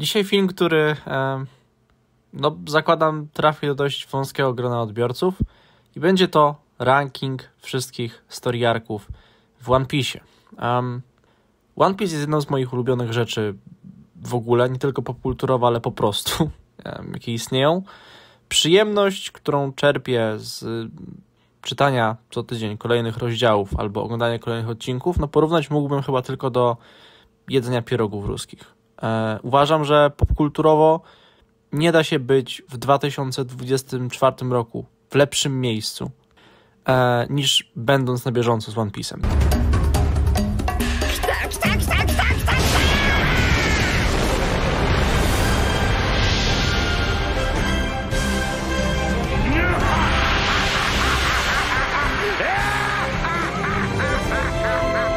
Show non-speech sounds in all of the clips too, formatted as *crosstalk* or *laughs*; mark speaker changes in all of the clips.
Speaker 1: Dzisiaj film, który e, no, zakładam trafi do dość wąskiego grona odbiorców i będzie to ranking wszystkich storiarków w One Piece. Um, One Piece jest jedną z moich ulubionych rzeczy w ogóle, nie tylko populturowa, ale po prostu, *laughs* jakie istnieją. Przyjemność, którą czerpię z czytania co tydzień kolejnych rozdziałów albo oglądania kolejnych odcinków, no porównać mógłbym chyba tylko do jedzenia pierogów ruskich E, uważam, że popkulturowo nie da się być w 2024 roku w lepszym miejscu e, niż będąc na bieżąco z One Piece'em.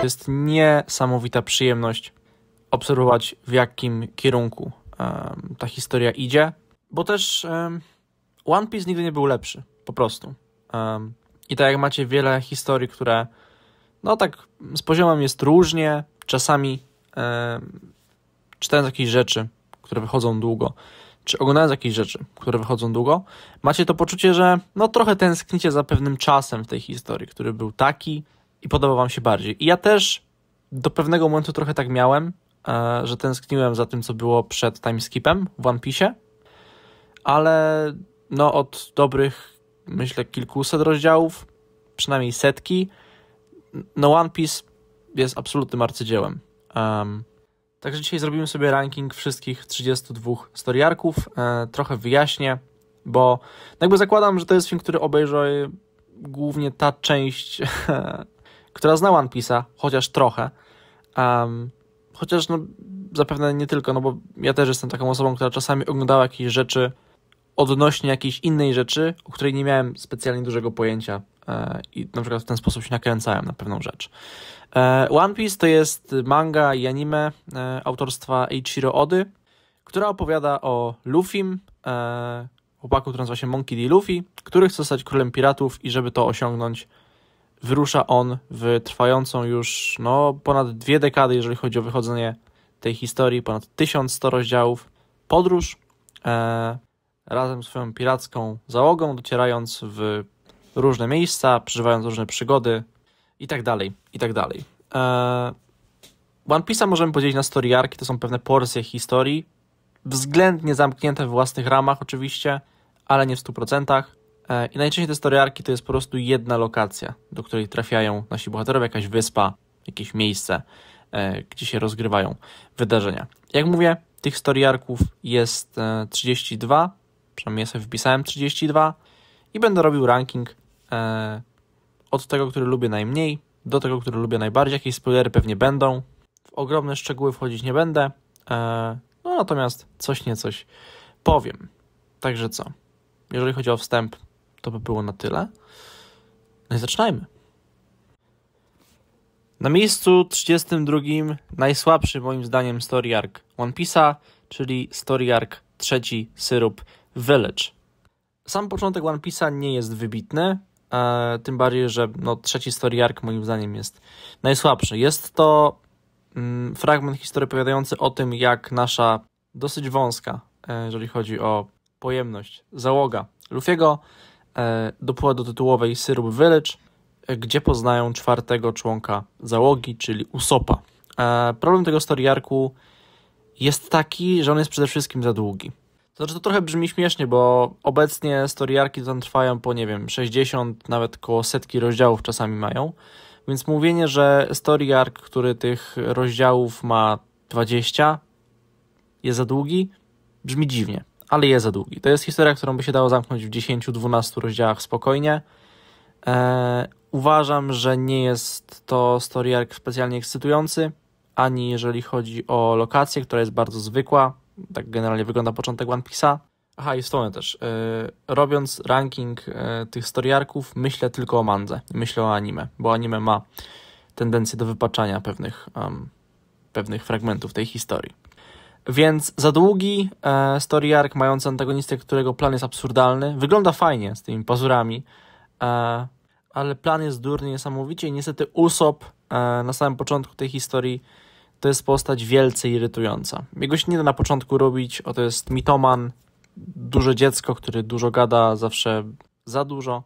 Speaker 1: jest niesamowita przyjemność obserwować, w jakim kierunku ta historia idzie, bo też One Piece nigdy nie był lepszy, po prostu. I tak jak macie wiele historii, które no tak z poziomem jest różnie, czasami czytając jakieś rzeczy, które wychodzą długo, czy oglądając jakieś rzeczy, które wychodzą długo, macie to poczucie, że no trochę tęsknicie za pewnym czasem w tej historii, który był taki i podobał wam się bardziej. I ja też do pewnego momentu trochę tak miałem, E, że tęskniłem za tym, co było przed timeskipem w One Piece, ale no od dobrych, myślę, kilkuset rozdziałów, przynajmniej setki, no One Piece jest absolutnym arcydziełem. Um, także dzisiaj zrobimy sobie ranking wszystkich 32 storiarków. E, trochę wyjaśnię, bo no, jakby zakładam, że to jest film, który obejrzy głównie ta część, *laughs* która zna One Piece'a, chociaż trochę. Um, Chociaż no, zapewne nie tylko, no bo ja też jestem taką osobą, która czasami oglądała jakieś rzeczy odnośnie jakiejś innej rzeczy, o której nie miałem specjalnie dużego pojęcia e, i na przykład w ten sposób się nakręcałem na pewną rzecz. E, One Piece to jest manga i anime e, autorstwa Eiichiro Ody, która opowiada o Luffym, chłopaku, który nazywa się Monkey D. Luffy, który chce zostać królem piratów i żeby to osiągnąć wyrusza on w trwającą już no, ponad dwie dekady, jeżeli chodzi o wychodzenie tej historii, ponad 1100 rozdziałów, podróż e, razem z swoją piracką załogą, docierając w różne miejsca, przeżywając różne przygody i tak dalej, i tak dalej. E, One Piece możemy podzielić na storyarki, to są pewne porcje historii, względnie zamknięte w własnych ramach oczywiście, ale nie w 100%. E, I najczęściej te storyarki to jest po prostu jedna lokacja, do której trafiają nasi bohaterowie, jakaś wyspa, jakieś miejsce, e, gdzie się rozgrywają wydarzenia. Jak mówię, tych storyarków jest 32, e, przynajmniej sobie wpisałem 32 i będę robił ranking od tego, który lubię najmniej, do tego, który lubię najbardziej. Jakieś spoilery pewnie będą. W ogromne szczegóły wchodzić nie będę, no natomiast coś nie coś powiem. Także co? Jeżeli chodzi o wstęp, to by było na tyle. No i zaczynajmy. Na miejscu 32 najsłabszy moim zdaniem story arc One Piece'a, czyli story arc trzeci syrup Village. Sam początek One Piece'a nie jest wybitny, e, tym bardziej, że no, trzeci story arc moim zdaniem jest najsłabszy. Jest to mm, fragment historii opowiadający o tym, jak nasza dosyć wąska, e, jeżeli chodzi o pojemność, załoga Luffy'ego E, do tytułowej Syrup Village, e, gdzie poznają czwartego członka załogi, czyli Usopa. E, problem tego storiarku jest taki, że on jest przede wszystkim za długi. To znaczy, to trochę brzmi śmiesznie, bo obecnie storiarki tam trwają po, nie wiem, 60, nawet koło setki rozdziałów czasami mają, więc mówienie, że storiark, który tych rozdziałów ma 20, jest za długi, brzmi dziwnie ale jest za długi. To jest historia, którą by się dało zamknąć w 10-12 rozdziałach spokojnie. E, uważam, że nie jest to story arc specjalnie ekscytujący, ani jeżeli chodzi o lokację, która jest bardzo zwykła. Tak generalnie wygląda początek One Piece'a. Aha, i wspomnę też. E, robiąc ranking yy, tych storiarków, myślę tylko o mandze, myślę o anime, bo anime ma tendencję do wypaczania pewnych, um, pewnych fragmentów tej historii. Więc za długi e, story arc mający antagonistę, którego plan jest absurdalny. Wygląda fajnie z tymi pazurami, e, ale plan jest durny niesamowicie i niestety Usop e, na samym początku tej historii to jest postać wielce irytująca. Jego się nie da na początku robić, o to jest mitoman, duże dziecko, który dużo gada, zawsze za dużo.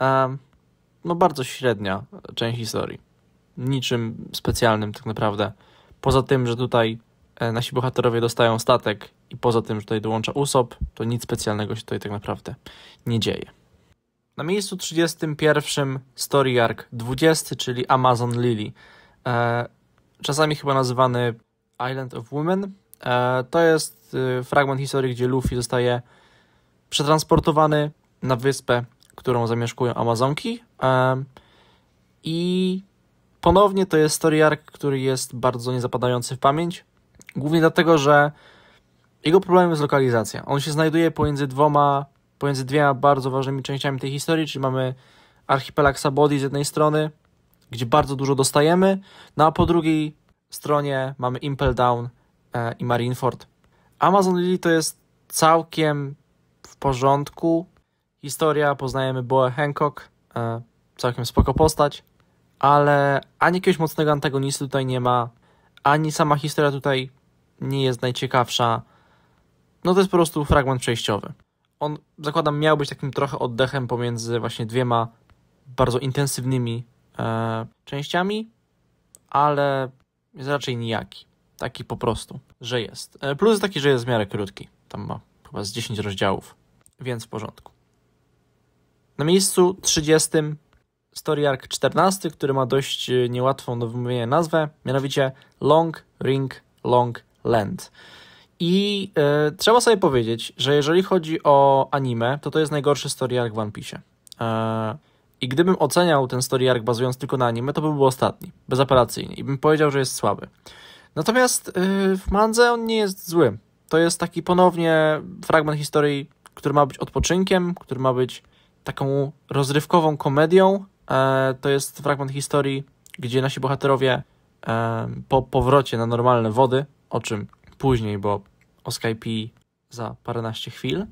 Speaker 1: E, no bardzo średnia część historii. Niczym specjalnym tak naprawdę. Poza tym, że tutaj E, nasi bohaterowie dostają statek i poza tym, że tutaj dołącza Usop, to nic specjalnego się tutaj tak naprawdę nie dzieje. Na miejscu 31 Story Arc 20, czyli Amazon Lily. E, czasami chyba nazywany Island of Women. E, to jest y, fragment historii, gdzie Luffy zostaje przetransportowany na wyspę, którą zamieszkują Amazonki. I ponownie to jest story arc, który jest bardzo niezapadający w pamięć. Głównie dlatego, że jego problemem jest lokalizacja. On się znajduje pomiędzy dwoma, pomiędzy dwiema bardzo ważnymi częściami tej historii, czyli mamy archipelag Sabody z jednej strony, gdzie bardzo dużo dostajemy, no a po drugiej stronie mamy Impel Down e, i Marineford. Amazon Lily to jest całkiem w porządku historia, poznajemy Boe Hancock, e, całkiem spoko postać, ale ani jakiegoś mocnego antagonisty tutaj nie ma, ani sama historia tutaj nie jest najciekawsza. No to jest po prostu fragment przejściowy. On, zakładam, miał być takim trochę oddechem pomiędzy właśnie dwiema bardzo intensywnymi e, częściami, ale jest raczej nijaki. Taki po prostu, że jest. E, plus taki, że jest w miarę krótki. Tam ma chyba z 10 rozdziałów, więc w porządku. Na miejscu 30 story arc 14, który ma dość e, niełatwą do wymówienia nazwę, mianowicie Long Ring Long Land. I y, trzeba sobie powiedzieć, że jeżeli chodzi o anime, to to jest najgorszy story arc w One Piece. E, I gdybym oceniał ten story arc bazując tylko na anime, to by był ostatni, bezapelacyjny i bym powiedział, że jest słaby. Natomiast e, w Manze on nie jest zły. To jest taki ponownie fragment historii, który ma być odpoczynkiem, który ma być taką rozrywkową komedią. to jest fragment historii, gdzie nasi bohaterowie po powrocie na normalne wody o czym później, bo o Skype za paręnaście chwil.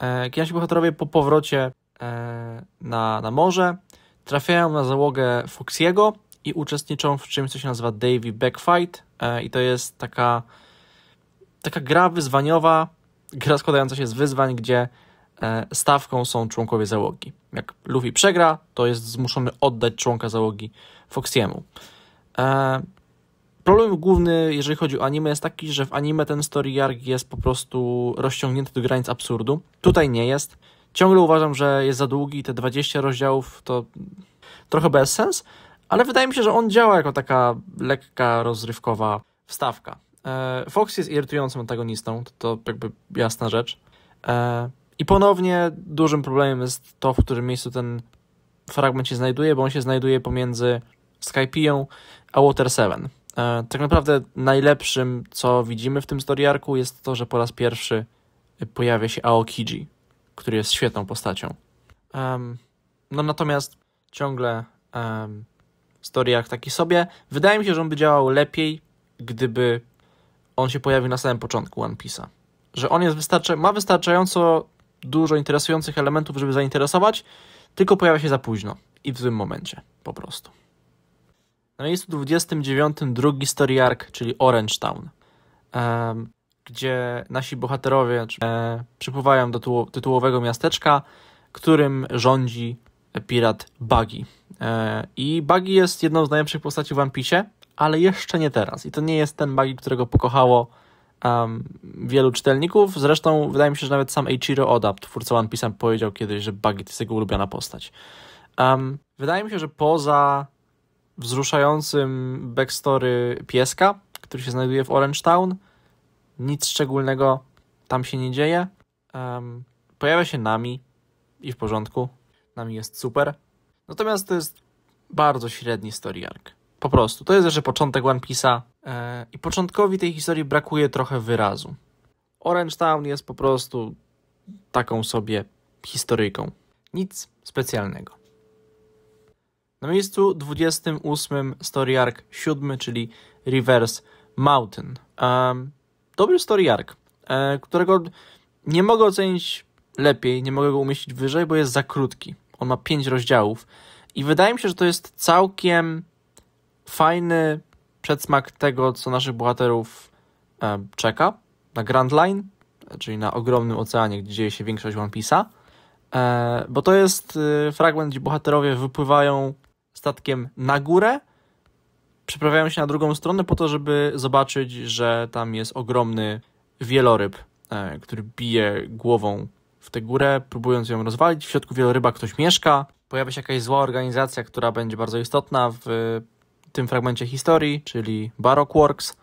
Speaker 1: E, nasi bohaterowie po powrocie e, na, na morze trafiają na załogę Foxiego i uczestniczą w czymś, co się nazywa Davy Backfight e, i to jest taka taka gra wyzwaniowa, gra składająca się z wyzwań, gdzie e, stawką są członkowie załogi. Jak Luffy przegra, to jest zmuszony oddać członka załogi Foxiemu. E, Problem główny, jeżeli chodzi o anime, jest taki, że w anime ten story arc jest po prostu rozciągnięty do granic absurdu. Tutaj nie jest. Ciągle uważam, że jest za długi, te 20 rozdziałów to trochę bez sens, ale wydaje mi się, że on działa jako taka lekka, rozrywkowa wstawka. E, Fox jest irytującym antagonistą, to, to jakby jasna rzecz. E, I ponownie dużym problemem jest to, w którym miejscu ten fragment się znajduje, bo on się znajduje pomiędzy Skypeą a Water 7. E, tak naprawdę najlepszym, co widzimy w tym story jest to, że po raz pierwszy pojawia się Aokiji, który jest świetną postacią. Um, no natomiast ciągle um, story arc taki sobie. Wydaje mi się, że on by działał lepiej, gdyby on się pojawił na samym początku One Piece'a. Że on jest wystarczy ma wystarczająco dużo interesujących elementów, żeby zainteresować, tylko pojawia się za późno i w złym momencie po prostu. Na miejscu 29 drugi story arc, czyli Orange Town, gdzie nasi bohaterowie e, przypływają do tytułowego miasteczka, którym rządzi pirat Buggy. E, I Buggy jest jedną z najlepszych postaci w One Piece, ale jeszcze nie teraz. I to nie jest ten Buggy, którego pokochało um, wielu czytelników. Zresztą wydaje mi się, że nawet sam Eiichiro Oda, twórca One Piece, powiedział kiedyś, że Buggy to jest jego ulubiona postać. Um, wydaje mi się, że poza wzruszającym backstory pieska, który się znajduje w Orange Town. Nic szczególnego tam się nie dzieje. Um, pojawia się Nami i w porządku. Nami jest super. Natomiast to jest bardzo średni story arc. Po prostu. To jest jeszcze początek One Piece'a e, i początkowi tej historii brakuje trochę wyrazu. Orange Town jest po prostu taką sobie historyjką. Nic specjalnego. Na miejscu 28 story arc 7, czyli Reverse Mountain. Um, dobry story arc, e, którego nie mogę ocenić lepiej, nie mogę go umieścić wyżej, bo jest za krótki. On ma 5 rozdziałów i wydaje mi się, że to jest całkiem fajny przedsmak tego, co naszych bohaterów czeka na Grand Line, czyli na ogromnym oceanie, gdzie dzieje się większość One Piece'a, e, bo to jest y, fragment, gdzie bohaterowie wypływają statkiem na górę, przeprawiają się na drugą stronę po to, żeby zobaczyć, że tam jest ogromny wieloryb, e, który bije głową w tę górę, próbując ją rozwalić. W środku wieloryba ktoś mieszka. Pojawia się jakaś zła organizacja, która będzie bardzo istotna w e, tym fragmencie historii, czyli Baroque Works.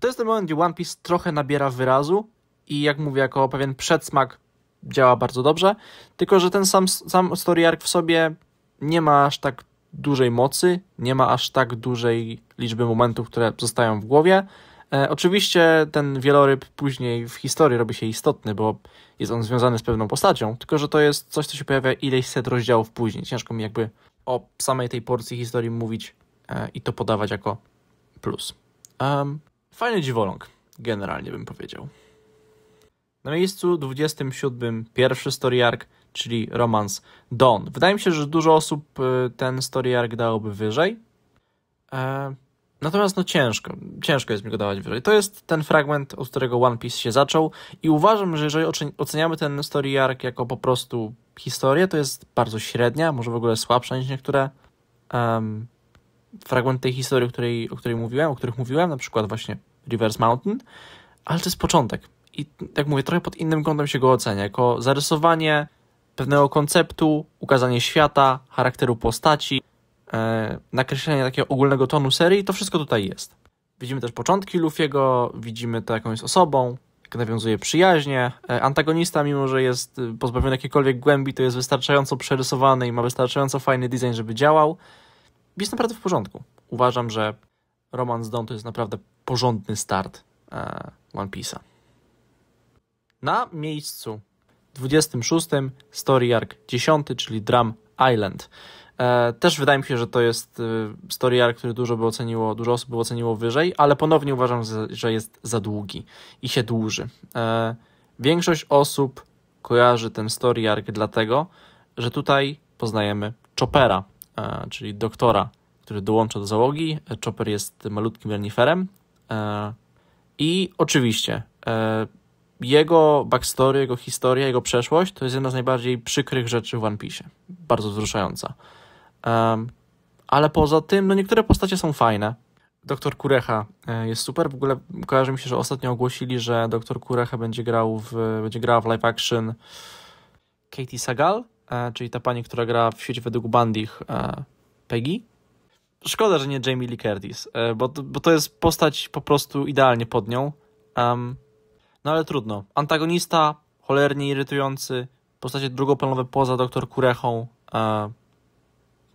Speaker 1: To jest ten moment, gdzie One Piece trochę nabiera wyrazu i jak mówię, jako pewien przedsmak działa bardzo dobrze, tylko że ten sam, sam story arc w sobie nie ma aż tak dużej mocy, nie ma aż tak dużej liczby momentów, które zostają w głowie. E, oczywiście ten wieloryb później w historii robi się istotny, bo jest on związany z pewną postacią, tylko że to jest coś, co się pojawia ileś set rozdziałów później. Ciężko mi jakby o samej tej porcji historii mówić e, i to podawać jako plus. Um, fajny dziwoląg, generalnie bym powiedział. Na miejscu 27 pierwszy story arc czyli romans Dawn. Wydaje mi się, że dużo osób y, ten story arc dałoby wyżej. E, natomiast no ciężko, ciężko jest mi go dawać wyżej. To jest ten fragment, od którego One Piece się zaczął i uważam, że jeżeli oceniamy ten story arc jako po prostu historię, to jest bardzo średnia, może w ogóle słabsza niż niektóre um, fragmenty tej historii, o której, o której mówiłem, o których mówiłem, na przykład właśnie Reverse Mountain, ale to jest początek. I tak jak mówię, trochę pod innym kątem się go ocenia, jako zarysowanie pewnego konceptu, ukazanie świata, charakteru postaci, e, nakreślenie takiego ogólnego tonu serii, to wszystko tutaj jest. Widzimy też początki Luffy'ego, widzimy to jaką jest osobą, jak nawiązuje przyjaźnie. E, antagonista, mimo że jest e, pozbawiony jakiejkolwiek głębi, to jest wystarczająco przerysowany i ma wystarczająco fajny design, żeby działał. Jest naprawdę w porządku. Uważam, że Roman z don to jest naprawdę porządny start e, One Piece'a. Na miejscu 26 Story Arc 10, czyli Drum Island. E, też wydaje mi się, że to jest e, story arc, który dużo by oceniło, dużo osób by oceniło wyżej, ale ponownie uważam, że jest za długi i się dłuży. E, większość osób kojarzy ten story arc dlatego, że tutaj poznajemy Choppera, czyli doktora, który dołącza do załogi. Chopper jest malutkim reniferem i oczywiście jego backstory, jego historia, jego przeszłość to jest jedna z najbardziej przykrych rzeczy w One Piece. Bardzo wzruszająca. Um, ale poza tym, no niektóre postacie są fajne. Doktor Kurecha e, jest super. W ogóle kojarzy mi się, że ostatnio ogłosili, że doktor Kurecha będzie grał w, będzie grała w live action Katie Sagal, e, czyli ta pani, która gra w świecie według Bandich e, Peggy. Szkoda, że nie Jamie Lee Curtis, bo, bo to jest postać po prostu idealnie pod nią. Um, no ale trudno. Antagonista, cholernie irytujący, postacie drugoplanowe poza doktor Kurechą, e,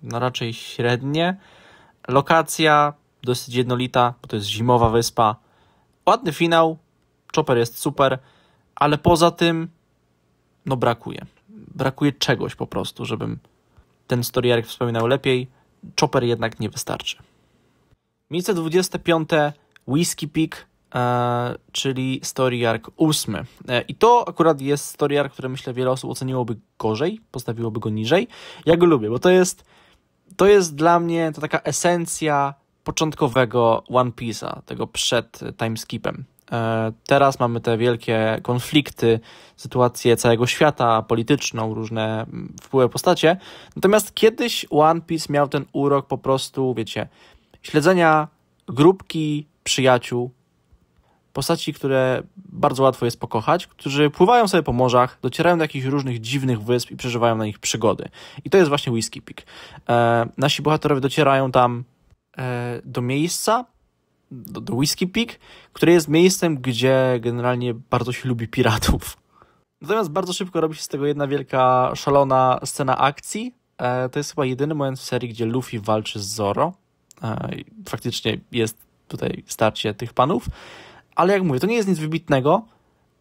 Speaker 1: no raczej średnie. Lokacja dosyć jednolita, bo to jest zimowa wyspa. Ładny finał, Chopper jest super, ale poza tym no brakuje. Brakuje czegoś po prostu, żebym ten story arc wspominał lepiej. Chopper jednak nie wystarczy. Miejsce 25. Whiskey Peak E, czyli story arc 8. E, I to akurat jest story arc, który myślę wiele osób oceniłoby gorzej, postawiłoby go niżej. Ja go lubię, bo to jest to jest dla mnie to taka esencja początkowego One Piece'a, tego przed timeskipem. E, teraz mamy te wielkie konflikty, sytuację całego świata, polityczną, różne mm, wpływy postacie. Natomiast kiedyś One Piece miał ten urok po prostu, wiecie, śledzenia grupki przyjaciół, postaci, które bardzo łatwo jest pokochać, którzy pływają sobie po morzach, docierają do jakichś różnych dziwnych wysp i przeżywają na nich przygody. I to jest właśnie Whiskey Peak. E, nasi bohaterowie docierają tam e, do miejsca, do, do Whiskey Peak, które jest miejscem, gdzie generalnie bardzo się lubi piratów. Natomiast bardzo szybko robi się z tego jedna wielka, szalona scena akcji. E, to jest chyba jedyny moment w serii, gdzie Luffy walczy z Zoro. E, faktycznie jest tutaj starcie tych panów. Ale jak mówię, to nie jest nic wybitnego,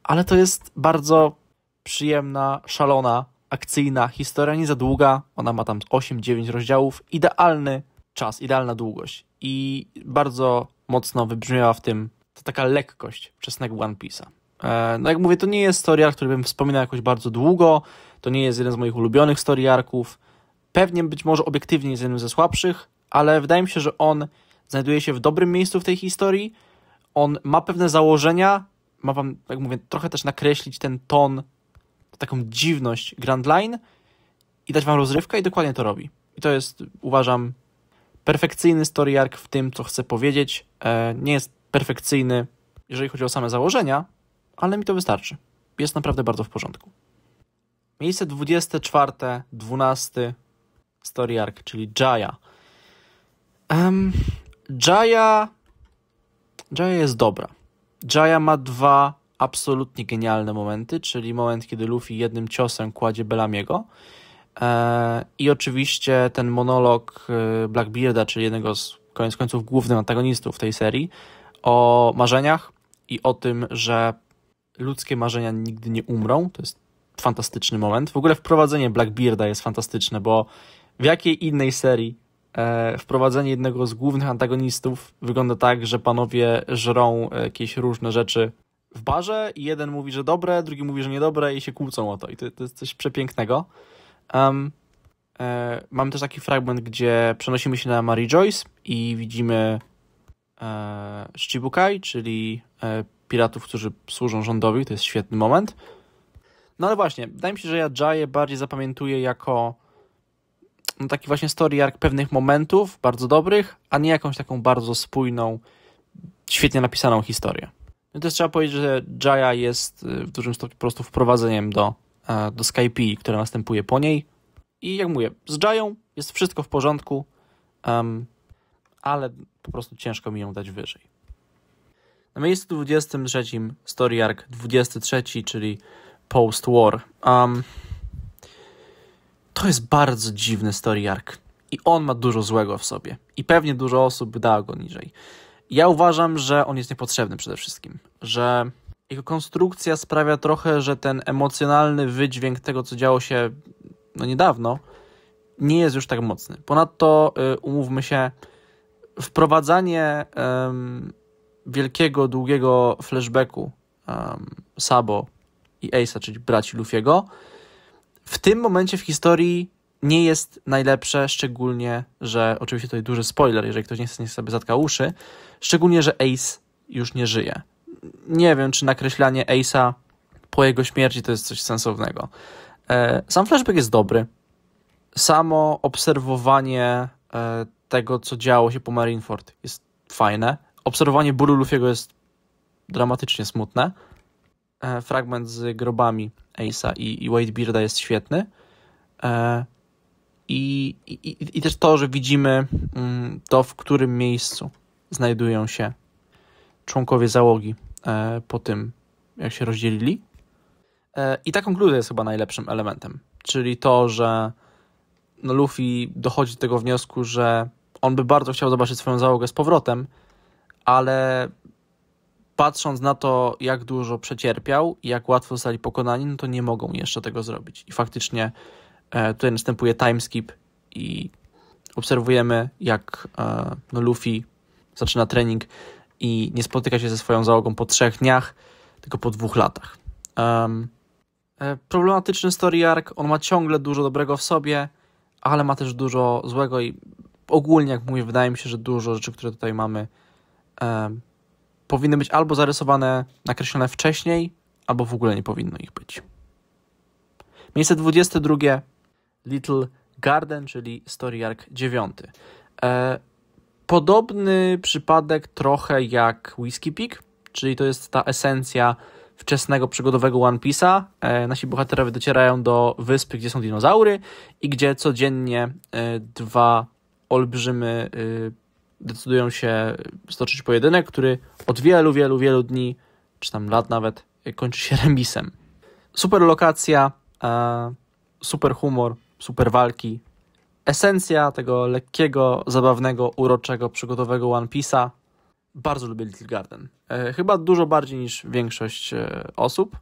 Speaker 1: ale to jest bardzo przyjemna, szalona, akcyjna historia, nie za długa. Ona ma tam 8-9 rozdziałów. Idealny czas, idealna długość. I bardzo mocno wybrzmiała w tym ta taka lekkość wczesnego One Piece'a. E, no jak mówię, to nie jest story arc, który bym wspominał jakoś bardzo długo, to nie jest jeden z moich ulubionych story arców. Pewnie być może obiektywnie jest jednym ze słabszych, ale wydaje mi się, że on znajduje się w dobrym miejscu w tej historii on ma pewne założenia, ma wam, jak mówię, trochę też nakreślić ten ton, taką dziwność Grand Line i dać wam rozrywkę i dokładnie to robi. I to jest, uważam, perfekcyjny story arc w tym, co chcę powiedzieć. E, nie jest perfekcyjny, jeżeli chodzi o same założenia, ale mi to wystarczy. Jest naprawdę bardzo w porządku. Miejsce 24, 12 story arc, czyli Jaya. Um, Jaya Jaya jest dobra. Jaya ma dwa absolutnie genialne momenty, czyli moment, kiedy Luffy jednym ciosem kładzie Bellamiego e, i oczywiście ten monolog e, Blackbearda, czyli jednego z koniec końców głównych antagonistów tej serii, o marzeniach i o tym, że ludzkie marzenia nigdy nie umrą. To jest fantastyczny moment. W ogóle wprowadzenie Blackbearda jest fantastyczne, bo w jakiej innej serii E, wprowadzenie jednego z głównych antagonistów wygląda tak, że panowie żrą e, jakieś różne rzeczy w barze i jeden mówi, że dobre, drugi mówi, że niedobre i się kłócą o to. I to, to jest coś przepięknego. Um, e, mamy też taki fragment, gdzie przenosimy się na Mary Joyce i widzimy e, Shichibukai, czyli e, piratów, którzy służą rządowi. To jest świetny moment. No ale właśnie, wydaje mi się, że ja Jaję bardziej zapamiętuję jako no, taki właśnie story arc pewnych momentów, bardzo dobrych, a nie jakąś taką bardzo spójną, świetnie napisaną historię. No też trzeba powiedzieć, że Jaya jest y, w dużym stopniu po prostu wprowadzeniem do, e, do Skype, które następuje po niej. I jak mówię, z Jają jest wszystko w porządku, um, ale po prostu ciężko mi ją dać wyżej. Na miejscu 23 story arc 23, czyli post-war. Um, to jest bardzo dziwny story arc i on ma dużo złego w sobie i pewnie dużo osób dało go niżej. Ja uważam, że on jest niepotrzebny przede wszystkim, że jego konstrukcja sprawia trochę, że ten emocjonalny wydźwięk tego, co działo się no niedawno, nie jest już tak mocny. Ponadto, y, umówmy się, wprowadzanie um, wielkiego, długiego flashbacku um, Sabo i Ace'a, czyli braci Luffy'ego, w tym momencie w historii nie jest najlepsze, szczególnie, że oczywiście tutaj duży spoiler, jeżeli ktoś nie chce, niech sobie zatka uszy, szczególnie, że Ace już nie żyje. Nie wiem, czy nakreślanie Ace'a po jego śmierci to jest coś sensownego. E, sam flashback jest dobry. Samo obserwowanie e, tego, co działo się po Marineford jest fajne. Obserwowanie bólu Luffy'ego jest dramatycznie smutne. E, fragment z grobami Ace'a i, i Bearda jest świetny. E, I, i, I też to, że widzimy mm, to, w którym miejscu znajdują się członkowie załogi e, po tym, jak się rozdzielili. E, I ta konkluzja jest chyba najlepszym elementem, czyli to, że no Luffy dochodzi do tego wniosku, że on by bardzo chciał zobaczyć swoją załogę z powrotem, ale patrząc na to, jak dużo przecierpiał i jak łatwo zostali pokonani, no to nie mogą jeszcze tego zrobić. I faktycznie e, tutaj następuje timeskip i obserwujemy, jak e, no, Luffy zaczyna trening i nie spotyka się ze swoją załogą po trzech dniach, tylko po dwóch latach. Um, problematyczny story arc, on ma ciągle dużo dobrego w sobie, ale ma też dużo złego i ogólnie, jak mówię, wydaje mi się, że dużo rzeczy, które tutaj mamy, um, powinny być albo zarysowane, nakreślone wcześniej, albo w ogóle nie powinno ich być. Miejsce 22. Little Garden, czyli Story Arc 9. E, podobny przypadek trochę jak Whiskey Peak, czyli to jest ta esencja wczesnego przygodowego One Piece'a. E, nasi bohaterowie docierają do wyspy, gdzie są dinozaury i gdzie codziennie e, dwa olbrzymy y, decydują się stoczyć pojedynek, który od wielu, wielu, wielu dni, czy tam lat nawet, kończy się *laughs* remisem. Super lokacja, e, super humor, super walki. Esencja tego lekkiego, zabawnego, uroczego, przygotowego One Piece'a. Bardzo lubię Little Garden. E, chyba dużo bardziej niż większość e, osób.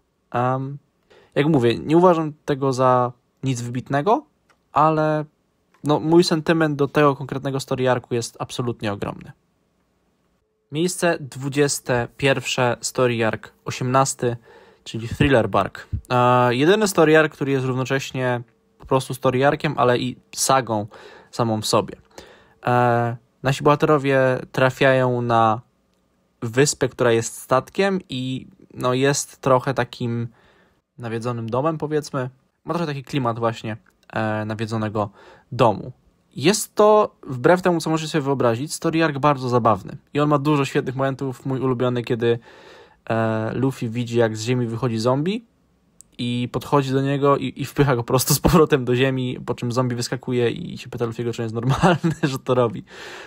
Speaker 1: Jak mówię, nie uważam tego za nic wybitnego, ale no, mój sentyment do tego konkretnego story arku jest absolutnie ogromny. Miejsce 21, story arc 18, czyli Thriller Bark. Eee, jedyny story arc, który jest równocześnie po prostu story arkiem, ale i sagą samą w sobie. E, nasi bohaterowie trafiają na wyspę, która jest statkiem i no, jest trochę takim nawiedzonym domem, powiedzmy. Ma trochę taki klimat właśnie E, nawiedzonego domu. Jest to, wbrew temu, co możecie sobie wyobrazić, story arc bardzo zabawny. I on ma dużo świetnych momentów. Mój ulubiony, kiedy e, Luffy widzi, jak z ziemi wychodzi zombie i podchodzi do niego i, i wpycha go prosto z powrotem do ziemi, po czym zombie wyskakuje i się pyta Luffy'ego, czy on jest normalny, *laughs* że to robi.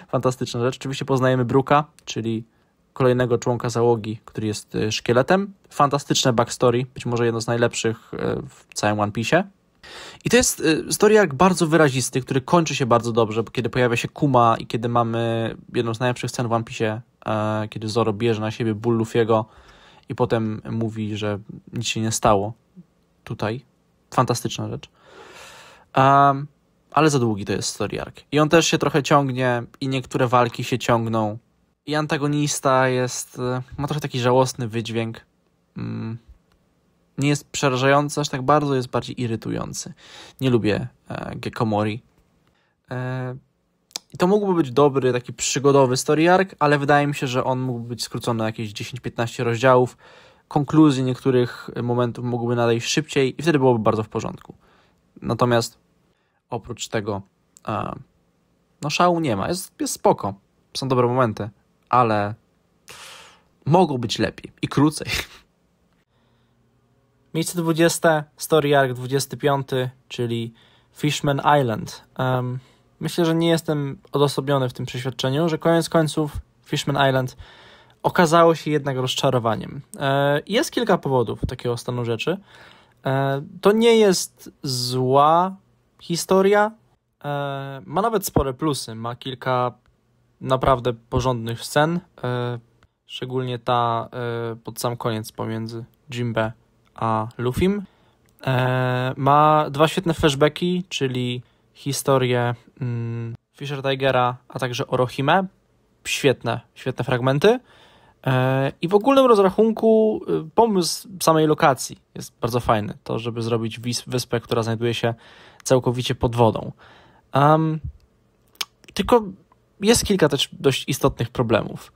Speaker 1: Fantastyczna rzecz. Oczywiście poznajemy Bruka, czyli kolejnego członka załogi, który jest e, szkieletem. Fantastyczne backstory, być może jedno z najlepszych w całym One Piece. I to jest y, storyark bardzo wyrazisty, który kończy się bardzo dobrze, bo kiedy pojawia się Kuma i kiedy mamy jedną z najlepszych scen w One Piece, e, kiedy Zoro bierze na siebie ból Luffy'ego i potem mówi, że nic się nie stało tutaj. Fantastyczna rzecz. Um, ale za długi to jest story arc. I on też się trochę ciągnie i niektóre walki się ciągną. I antagonista jest, e, ma trochę taki żałosny wydźwięk. Mm nie jest przerażający aż tak bardzo, jest bardziej irytujący. Nie lubię e, Gekomori. E, to mógłby być dobry, taki przygodowy story arc, ale wydaje mi się, że on mógłby być skrócony na jakieś 10-15 rozdziałów. Konkluzje niektórych momentów mogłyby nadejść szybciej i wtedy byłoby bardzo w porządku. Natomiast oprócz tego e, no szału nie ma. Jest, jest spoko. Są dobre momenty, ale mogą być lepiej i krócej. *laughs* Miejsce 20, Story Arc 25, czyli Fishman Island. Um, myślę, że nie jestem odosobniony w tym przeświadczeniu, że koniec końców Fishman Island okazało się jednak rozczarowaniem. E, jest kilka powodów takiego stanu rzeczy. E, to nie jest zła historia. E, ma nawet spore plusy. Ma kilka naprawdę porządnych scen. E, szczególnie ta e, pod sam koniec pomiędzy Jimbe a Lufim, e, ma dwa świetne flashbacki, czyli historię mm, Fisher Tigera, a także Orohime. Świetne, świetne fragmenty. E, I w ogólnym rozrachunku y, pomysł samej lokacji jest bardzo fajny. To, żeby zrobić wyspę, która znajduje się całkowicie pod wodą. Um, tylko jest kilka też dość istotnych problemów.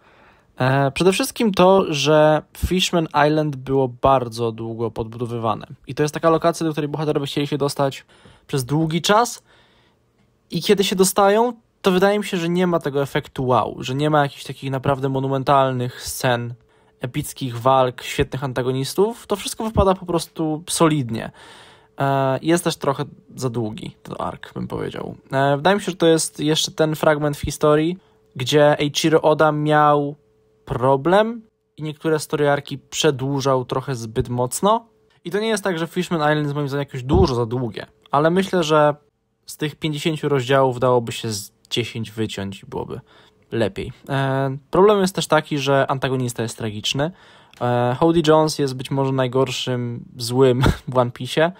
Speaker 1: E, przede wszystkim to, że Fishman Island było bardzo długo podbudowywane. I to jest taka lokacja, do której bohaterowie chcieli się dostać przez długi czas. I kiedy się dostają, to wydaje mi się, że nie ma tego efektu wow, że nie ma jakichś takich naprawdę monumentalnych scen, epickich walk, świetnych antagonistów. To wszystko wypada po prostu solidnie. E, jest też trochę za długi ten ark, bym powiedział. E, wydaje mi się, że to jest jeszcze ten fragment w historii, gdzie Eiichiro Oda miał problem i niektóre storyarki przedłużał trochę zbyt mocno. I to nie jest tak, że Fishman Island jest moim zdaniem jakoś dużo za długie, ale myślę, że z tych 50 rozdziałów dałoby się z 10 wyciąć i byłoby lepiej. E, problem jest też taki, że antagonista jest tragiczny. E, Jones jest być może najgorszym złym *laughs* w One Piece,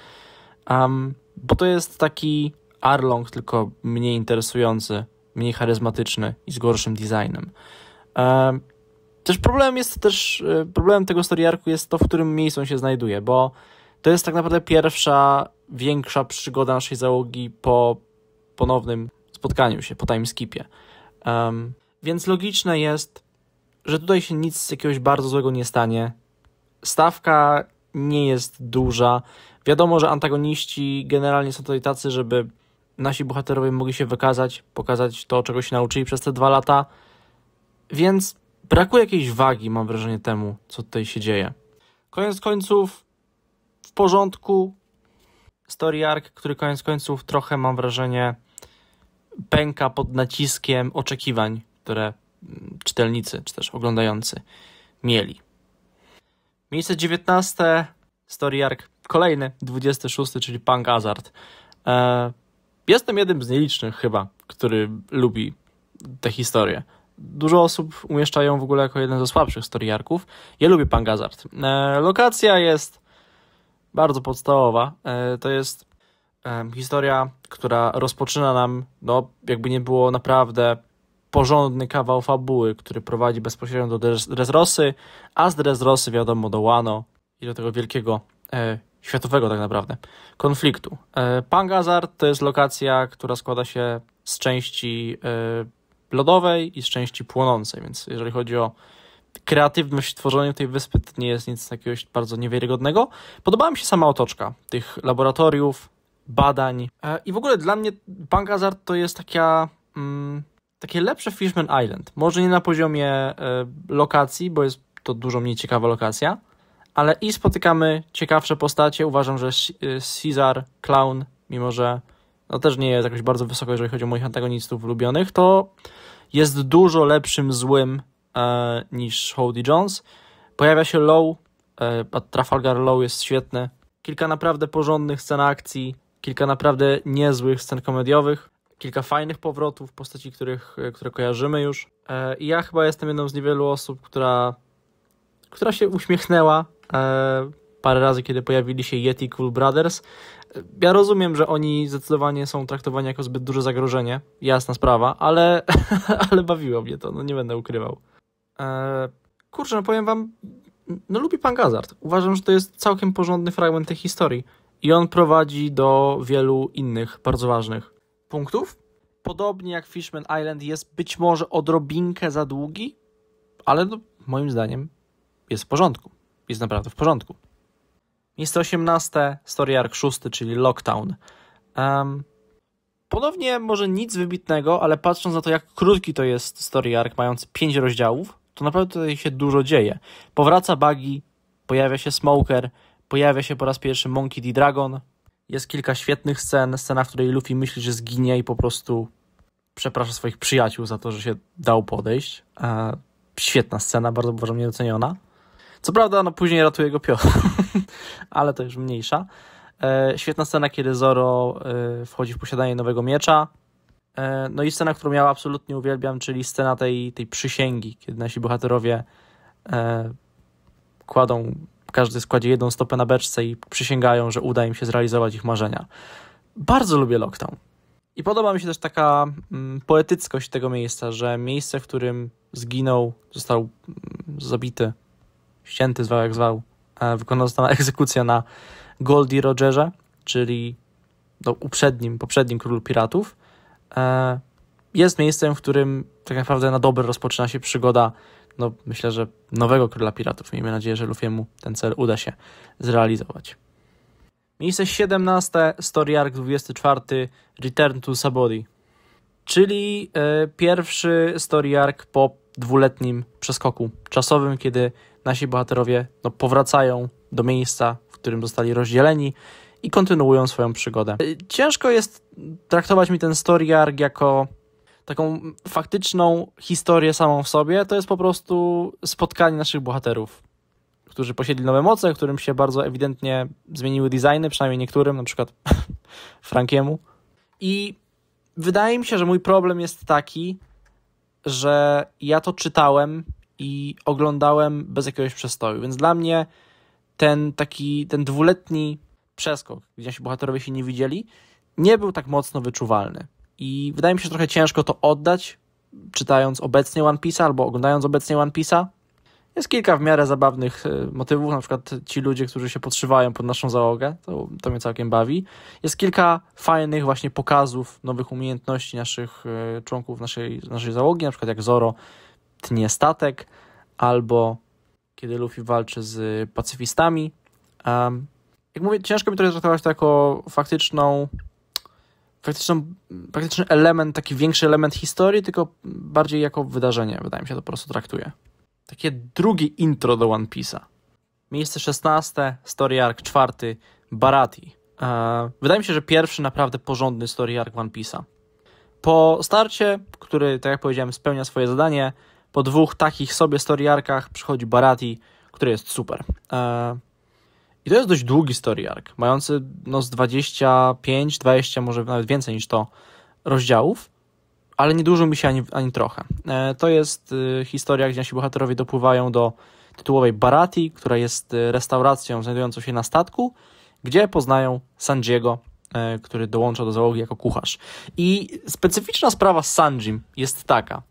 Speaker 1: um, bo to jest taki Arlong, tylko mniej interesujący, mniej charyzmatyczny i z gorszym designem. E, też problem jest też, e, problem tego storiarku jest to, w którym miejscu on się znajduje, bo to jest tak naprawdę pierwsza większa przygoda naszej załogi po ponownym spotkaniu się, po timeskipie. Um, więc logiczne jest, że tutaj się nic z jakiegoś bardzo złego nie stanie. Stawka nie jest duża. Wiadomo, że antagoniści generalnie są tutaj tacy, żeby nasi bohaterowie mogli się wykazać, pokazać to, czego się nauczyli przez te dwa lata. Więc brakuje jakiejś wagi, mam wrażenie, temu, co tutaj się dzieje. Koniec końców, w porządku. Story arc, który koniec końców trochę, mam wrażenie, pęka pod naciskiem oczekiwań, które mm, czytelnicy czy też oglądający mieli. Miejsce 19, story arc kolejny, 26, czyli Punk Hazard. E, jestem jednym z nielicznych chyba, który lubi tę historię dużo osób umieszcza ją w ogóle jako jeden ze słabszych storyarków. Ja lubię Pan Gazard. E, lokacja jest bardzo podstawowa. E, to jest e, historia, która rozpoczyna nam, no jakby nie było naprawdę porządny kawał fabuły, który prowadzi bezpośrednio do Rosy, a z Rosy wiadomo do Łano i do tego wielkiego e, światowego tak naprawdę konfliktu. E, Pangazar to jest lokacja, która składa się z części e, lodowej i z części płonącej, więc jeżeli chodzi o kreatywność w tworzeniu tej wyspy, to nie jest nic takiego bardzo niewiarygodnego. Podobała mi się sama otoczka tych laboratoriów, badań e, i w ogóle dla mnie Bank Hazard to jest taka... Mm, takie lepsze Fishman Island. Może nie na poziomie e, lokacji, bo jest to dużo mniej ciekawa lokacja, ale i spotykamy ciekawsze postacie. Uważam, że e, Caesar, Clown, mimo że no też nie jest jakoś bardzo wysoko, jeżeli chodzi o moich antagonistów ulubionych, to jest dużo lepszym złym e, niż Howdy Jones. Pojawia się Low, e, Trafalgar Low jest świetny. Kilka naprawdę porządnych scen akcji, kilka naprawdę niezłych scen komediowych, kilka fajnych powrotów postaci, których, e, które kojarzymy już. E, I ja chyba jestem jedną z niewielu osób, która, która się uśmiechnęła e, parę razy, kiedy pojawili się Yeti Cool Brothers, ja rozumiem, że oni zdecydowanie są traktowani jako zbyt duże zagrożenie, jasna sprawa, ale, *laughs* ale bawiło mnie to, no nie będę ukrywał. Eee, kurczę, no powiem wam, no lubi pan Gazard. Uważam, że to jest całkiem porządny fragment tej historii i on prowadzi do wielu innych bardzo ważnych punktów. Podobnie jak Fishman Island jest być może odrobinkę za długi, ale no, moim zdaniem jest w porządku. Jest naprawdę w porządku. Miejsce 18, Story Arc 6, czyli Lockdown. Um, ponownie może nic wybitnego, ale patrząc na to, jak krótki to jest Story Arc, mający 5 rozdziałów, to naprawdę tutaj się dużo dzieje. Powraca Buggy, pojawia się Smoker, pojawia się po raz pierwszy Monkey D. Dragon. Jest kilka świetnych scen, scena, w której Luffy myśli, że zginie i po prostu przeprasza swoich przyjaciół za to, że się dał podejść. E, świetna scena, bardzo, bardzo mnie doceniona. Co prawda, no później ratuje go Pio, *laughs* ale to już mniejsza. E, świetna scena, kiedy Zoro e, wchodzi w posiadanie nowego miecza. E, no i scena, którą ja absolutnie uwielbiam, czyli scena tej, tej przysięgi, kiedy nasi bohaterowie e, kładą, każdy składzie jedną stopę na beczce i przysięgają, że uda im się zrealizować ich marzenia. Bardzo lubię Lockdown. I podoba mi się też taka mm, poetyckość tego miejsca, że miejsce, w którym zginął, został mm, zabity ścięty zwał jak zwał, e, wykonana egzekucja na Goldie Rogerze, czyli no, uprzednim, poprzednim królu piratów, e, jest miejscem, w którym tak naprawdę na dobre rozpoczyna się przygoda, no myślę, że nowego króla piratów. Miejmy nadzieję, że Lufiemu ten cel uda się zrealizować. Miejsce 17, Story Arc 24, Return to Sabody, czyli y, pierwszy Story Arc po dwuletnim przeskoku czasowym, kiedy nasi bohaterowie no, powracają do miejsca, w którym zostali rozdzieleni i kontynuują swoją przygodę. Ciężko jest traktować mi ten story arc jako taką faktyczną historię samą w sobie. To jest po prostu spotkanie naszych bohaterów, którzy posiedli nowe moce, którym się bardzo ewidentnie zmieniły designy, przynajmniej niektórym, na przykład *laughs* Frankiemu. I wydaje mi się, że mój problem jest taki, że ja to czytałem i oglądałem bez jakiegoś przestoju. Więc dla mnie ten taki, ten dwuletni przeskok, gdzie nasi bohaterowie się nie widzieli, nie był tak mocno wyczuwalny. I wydaje mi się, że trochę ciężko to oddać, czytając obecnie One Piece albo oglądając obecnie One Piece'a. Jest kilka w miarę zabawnych e, motywów, na przykład ci ludzie, którzy się podszywają pod naszą załogę, to, to mnie całkiem bawi. Jest kilka fajnych właśnie pokazów nowych umiejętności naszych e, członków naszej, naszej załogi, na przykład jak Zoro tnie statek, albo kiedy Luffy walczy z pacyfistami. Um, jak mówię, ciężko mi to traktować to jako faktyczną, faktyczną, faktyczny element, taki większy element historii, tylko bardziej jako wydarzenie, wydaje mi się, to po prostu traktuje. Takie drugie intro do One Piece'a. Miejsce 16, story arc 4, Barati. E, wydaje mi się, że pierwszy naprawdę porządny story arc One Piece'a. Po starcie, który, tak jak powiedziałem, spełnia swoje zadanie, po dwóch takich sobie storyarkach przychodzi Barati, który jest super. E, I to jest dość długi historiark, mający no z 25, 20, może nawet więcej niż to rozdziałów, ale nie dużo mi się ani, ani trochę. E, to jest y, historia, gdzie nasi bohaterowie dopływają do tytułowej Barati, która jest y, restauracją znajdującą się na statku, gdzie poznają Sanjiego, e, który dołącza do załogi jako kucharz. I specyficzna sprawa z Sanjim jest taka,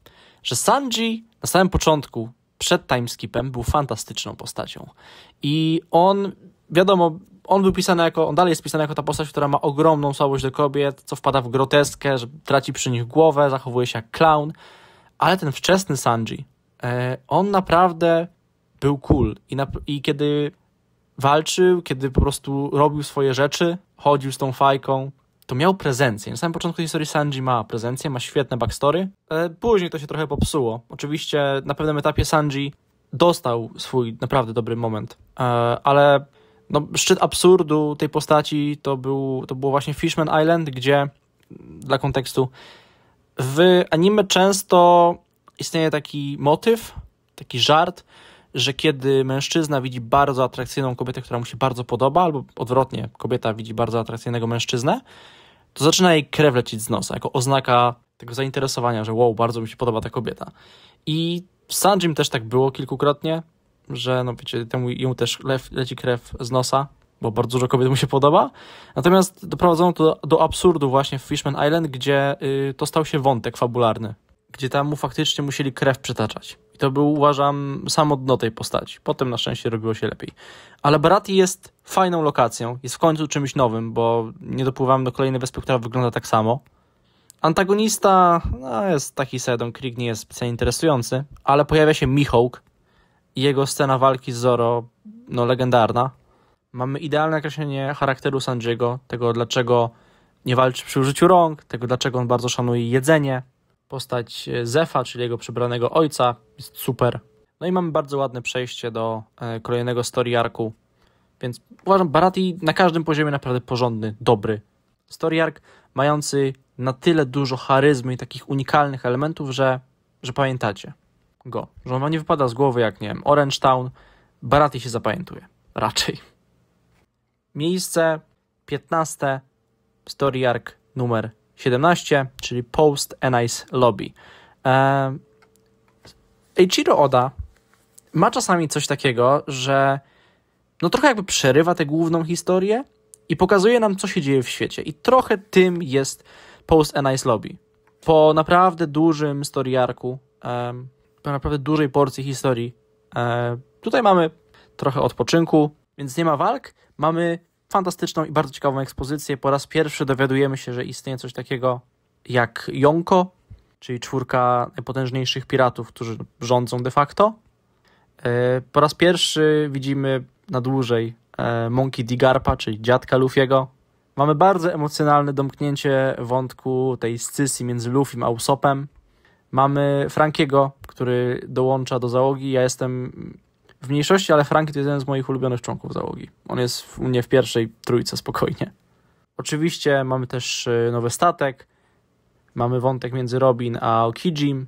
Speaker 1: że Sanji na samym początku, przed timeskipem, był fantastyczną postacią. I on, wiadomo, on był pisany jako, on dalej jest pisany jako ta postać, która ma ogromną słabość do kobiet, co wpada w groteskę, że traci przy nich głowę, zachowuje się jak clown, ale ten wczesny Sanji, e, on naprawdę był cool i, na, i kiedy walczył, kiedy po prostu robił swoje rzeczy, chodził z tą fajką, to miał prezencję. Na samym początku historii Sanji ma prezencję, ma świetne backstory. ale Później to się trochę popsuło. Oczywiście na pewnym etapie Sanji dostał swój naprawdę dobry moment, e, ale no, szczyt absurdu tej postaci to, był, to było właśnie Fishman Island, gdzie dla kontekstu w anime często istnieje taki motyw, taki żart, że kiedy mężczyzna widzi bardzo atrakcyjną kobietę, która mu się bardzo podoba, albo odwrotnie, kobieta widzi bardzo atrakcyjnego mężczyznę, to zaczyna jej krew lecieć z nosa, jako oznaka tego zainteresowania, że wow, bardzo mi się podoba ta kobieta. I w Sanjim też tak było kilkukrotnie, że no wiecie, temu, jemu też leci krew z nosa, bo bardzo dużo kobiet mu się podoba. Natomiast doprowadzono to do, absurdu właśnie w Fishman Island, gdzie y, to stał się wątek fabularny, gdzie tam mu faktycznie musieli krew przytaczać. I to był, uważam, samo dno tej postaci. Potem na szczęście robiło się lepiej. Ale Barati jest fajną lokacją, jest w końcu czymś nowym, bo nie dopływamy do kolejnej wyspy, która wygląda tak samo. Antagonista no, jest taki sedon, Krieg nie jest specjalnie interesujący, ale pojawia się Mihawk i jego scena walki z Zoro, no legendarna. Mamy idealne określenie charakteru Sanjiego, tego dlaczego nie walczy przy użyciu rąk, tego dlaczego on bardzo szanuje jedzenie, Postać e, Zefa, czyli jego przebranego ojca, jest super. No i mamy bardzo ładne przejście do e, kolejnego story arku. Więc uważam, Barati na każdym poziomie naprawdę porządny, dobry. Story arc mający na tyle dużo charyzmy i takich unikalnych elementów, że, że pamiętacie go. Że on wam nie wypada z głowy jak, nie wiem, Orange Town. Barati się zapamiętuje. Raczej. Miejsce 15. Story arc numer 17, czyli Post Nice Lobby. Eichiro ehm, Oda ma czasami coś takiego, że no trochę jakby przerywa tę główną historię i pokazuje nam, co się dzieje w świecie. I trochę tym jest Post Nice Lobby. Po naprawdę dużym storyarku, arku, ehm, po naprawdę dużej porcji historii, ehm, tutaj mamy trochę odpoczynku, więc nie ma walk, mamy fantastyczną i bardzo ciekawą ekspozycję. Po raz pierwszy dowiadujemy się, że istnieje coś takiego jak Jonko, czyli czwórka najpotężniejszych piratów, którzy rządzą de facto. E, po raz pierwszy widzimy na dłużej e, Monkey D. Garpa, czyli dziadka Luffy'ego. Mamy bardzo emocjonalne domknięcie wątku tej scysji między Luffym a Usoppem. Mamy Frankiego, który dołącza do załogi. Ja jestem w mniejszości, ale Franki to jeden z moich ulubionych członków załogi. On jest u mnie w pierwszej trójce spokojnie. Oczywiście mamy też e, nowy statek, mamy wątek między Robin a Okijim,